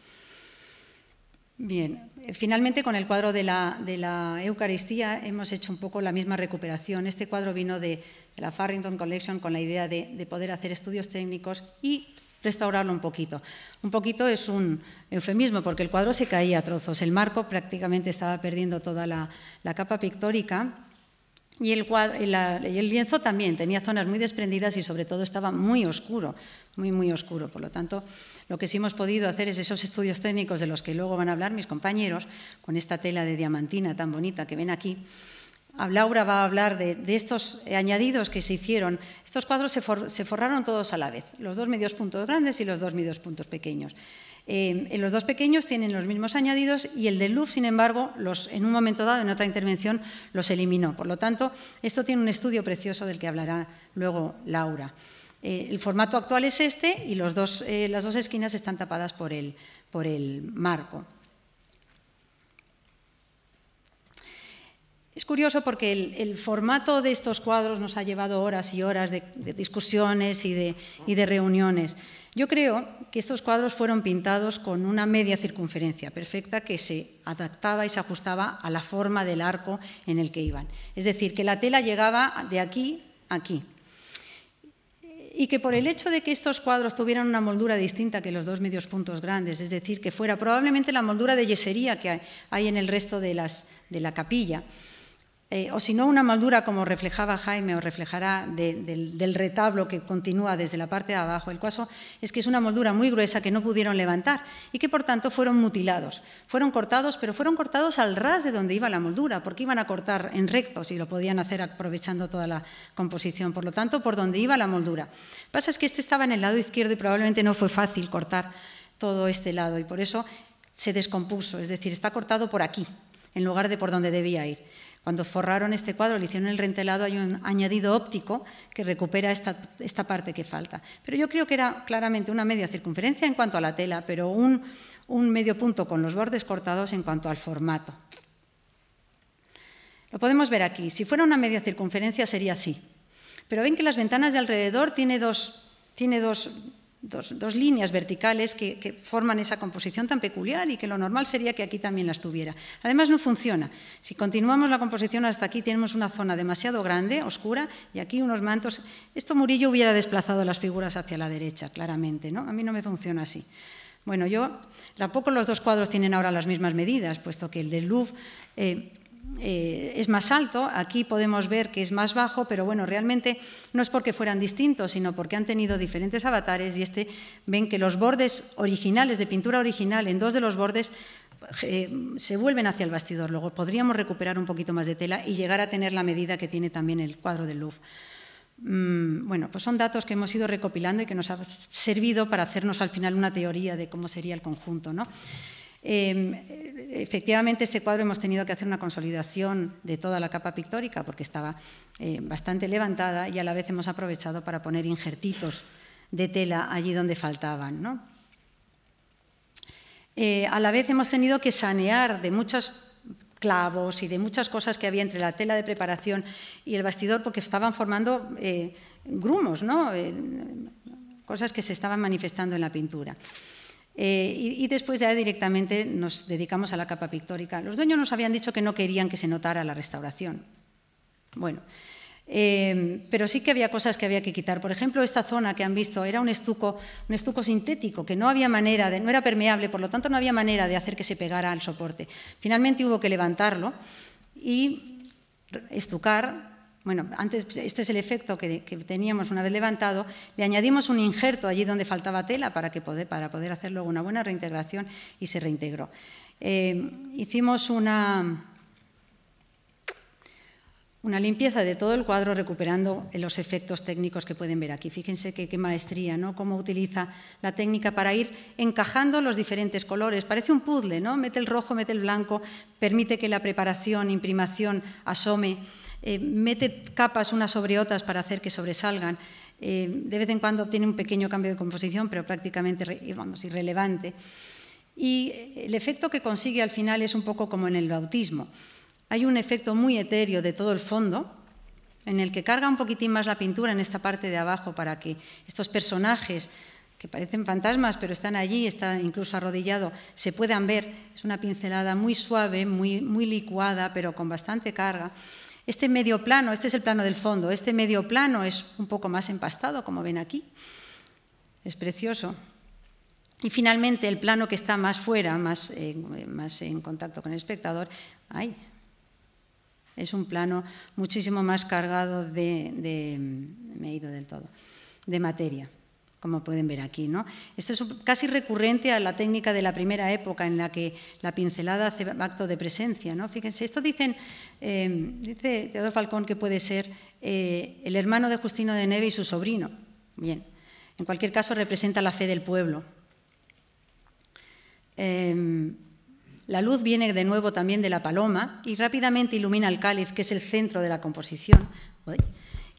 Bien, eh, finalmente con el cuadro de la, Eucaristía hemos hecho un poco la misma recuperación. Este cuadro vino de, la Farrington Collection con la idea de, poder hacer estudios técnicos y restaurarlo un poquito. Un poquito es un eufemismo porque el cuadro se caía a trozos, el marco prácticamente estaba perdiendo toda la capa pictórica y el, lienzo también tenía zonas muy desprendidas y sobre todo estaba muy oscuro, muy, muy oscuro. Por lo tanto, lo que sí hemos podido hacer es esos estudios técnicos de los que luego van a hablar mis compañeros, con esta tela de diamantina tan bonita que ven aquí. Ah, Laura va a hablar de, estos añadidos que se hicieron. Estos cuadros se forraron todos a la vez, los dos medios puntos grandes y los dos medios puntos pequeños. Eh, los dos pequeños tienen los mismos añadidos y el del Louvre, sin embargo, en un momento dado, en otra intervención, los eliminó. Por lo tanto, esto tiene un estudio precioso del que hablará luego Laura. Eh, el formato actual es este y eh, las dos esquinas están tapadas por el marco. Es curioso porque el, formato de estos cuadros nos ha llevado horas y horas de, discusiones y de, reuniones. Yo creo que estos cuadros fueron pintados con una media circunferencia perfecta que se adaptaba y se ajustaba a la forma del arco en el que iban. Es decir, que la tela llegaba de aquí a aquí. Y que por el hecho de que estos cuadros tuvieran una moldura distinta que los dos medios puntos grandes, es decir, que fuera probablemente la moldura de yesería que hay en el resto de la capilla, eh, o si no una moldura como reflejaba Jaime o reflejará del, retablo que continúa desde la parte de abajo. El cuaso, es que es una moldura muy gruesa que no pudieron levantar y que por tanto fueron mutilados. Fueron cortados, pero fueron cortados al ras de donde iba la moldura, porque iban a cortar en rectos y lo podían hacer aprovechando toda la composición. Por lo tanto, por donde iba la moldura. pasa es que este estaba en el lado izquierdo y probablemente no fue fácil cortar todo este lado y por eso se descompuso, es decir, está cortado por aquí, en lugar de por donde debía ir. Cuando forraron este cuadro, le hicieron el rentelado, hay un añadido óptico que recupera esta, parte que falta. Pero yo creo que era claramente una media circunferencia en cuanto a la tela, pero un, un medio punto con los bordes cortados en cuanto al formato. Lo podemos ver aquí. Si fuera una media circunferencia sería así. Pero ven que las ventanas de alrededor tiene dos, tiene dos dos, líneas verticales que, forman esa composición tan peculiar y que lo normal sería que aquí también las tuviera. Además, no funciona. Si continuamos la composición hasta aquí, tenemos una zona demasiado grande, oscura, y aquí unos mantos. Esto Murillo hubiera desplazado las figuras hacia la derecha, claramente. ¿no? A mí no me funciona así. Bueno, yo tampoco los dos cuadros tienen ahora las mismas medidas, puesto que el del Louvre eh, eh, es más alto, aquí podemos ver que es más bajo, pero bueno, realmente no es porque fueran distintos, sino porque han tenido diferentes avatares y este ven que los bordes originales, de pintura original, en dos de los bordes eh, se vuelven hacia el bastidor. Luego podríamos recuperar un poquito más de tela y llegar a tener la medida que tiene también el cuadro del Louvre. Mm, bueno, pues son datos que hemos ido recopilando y que nos ha servido para hacernos al final una teoría de cómo sería el conjunto. ¿no? Em, eh, efectivamente, este cuadro hemos tenido que hacer una consolidación de toda la capa pictórica porque estaba eh, bastante levantada y a la vez hemos aprovechado para poner injertitos de tela allí donde faltaban. Eh, a la vez hemos tenido que sanear de muchos clavos y de muchas cosas que había entre la tela de preparación y el bastidor porque estaban formando grumos, cosas que se estaban manifestando en la pintura. Eh, y, después ya directamente nos dedicamos a la capa pictórica. Los dueños nos habían dicho que no querían que se notara la restauración. Bueno, em, pero sí que había cosas que había que quitar. Por ejemplo, esta zona que han visto era un estuco, un estuco sintético que no había manera, de, no era permeable, por lo tanto no había manera de hacer que se pegara al soporte. Finalmente hubo que levantarlo y estucar bueno, antes este es el efecto que, teníamos una vez levantado, le añadimos un injerto allí donde faltaba tela para, que poder, para poder hacer luego una buena reintegración y se reintegró. Eh, hicimos una, una limpieza de todo el cuadro recuperando los efectos técnicos que pueden ver aquí. Fíjense qué maestría, Cómo utiliza la técnica para ir encajando los diferentes colores. Parece un puzzle, ¿no? Mete el rojo, mete el blanco, permite que la preparación, imprimación asome. Eh, mete capas unas sobre otras para hacer que sobresalgan. Eh, de vez en cuando tiene un pequeño cambio de composición, pero prácticamente eh, vamos, irrelevante. Y el efecto que consigue al final es un poco como en el bautismo. Hay un efecto muy etéreo de todo el fondo, en el que carga un poquitín más la pintura en esta parte de abajo para que estos personajes que parecen fantasmas, pero están allí, está incluso arrodillado, se puedan ver. Es una pincelada muy suave, muy, muy licuada, pero con bastante carga. Este medio plano, este es el plano del fondo, este medio plano es un poco más empastado, como ven aquí. Es precioso. Y finalmente el plano que está más fuera, más, en contacto con el espectador, ay, es un plano muchísimo más cargado de, me del todo, de materia como pueden ver aquí. ¿no? Esto es casi recurrente a la técnica de la primera época en la que la pincelada hace acto de presencia. ¿no? Fíjense, esto dicen, eh, dice Teodoro Falcón que puede ser eh, el hermano de Justino de Neve y su sobrino. Bien, en cualquier caso representa la fe del pueblo. Em, la luz viene de nuevo también de la paloma y rápidamente ilumina el cáliz, que es el centro de la composición.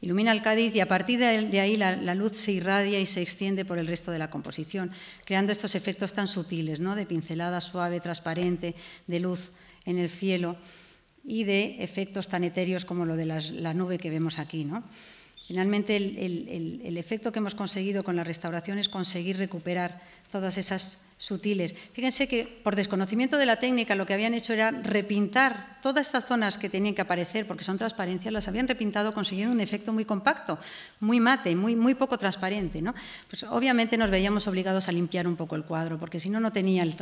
Ilumina el cádiz y a partir de ahí la, luz se irradia y se extiende por el resto de la composición, creando estos efectos tan sutiles, ¿no? de pincelada suave, transparente, de luz en el cielo y de efectos tan etéreos como lo de la nube que vemos aquí. ¿no? Finalmente, el efecto que hemos conseguido con la restauración es conseguir recuperar todas esas sutiles. Fíjense que por desconocimiento de la técnica lo que habían hecho era repintar todas estas zonas que tenían que aparecer, porque son transparencias, las habían repintado consiguiendo un efecto muy compacto, muy mate, muy, muy poco transparente. ¿no? Pues, obviamente nos veíamos obligados a limpiar un poco el cuadro, porque si no, no tenía el,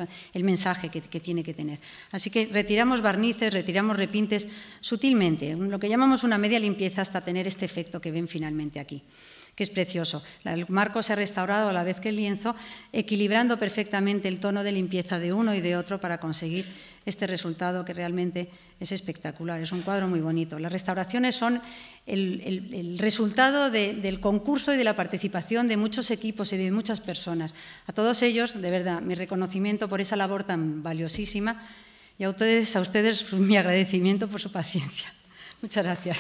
mensaje que, que, tiene que tener. Así que retiramos barnices, retiramos repintes sutilmente, lo que llamamos una media limpieza hasta tener este efecto que ven finalmente aquí que es precioso. El marco se ha restaurado a la vez que el lienzo, equilibrando perfectamente el tono de limpieza de uno y de otro para conseguir este resultado que realmente es espectacular. Es un cuadro muy bonito. Las restauraciones son el, resultado del concurso y de la participación de muchos equipos y de muchas personas. A todos ellos, de verdad, mi reconocimiento por esa labor tan valiosísima y a ustedes, a ustedes mi agradecimiento por su paciencia. Muchas gracias.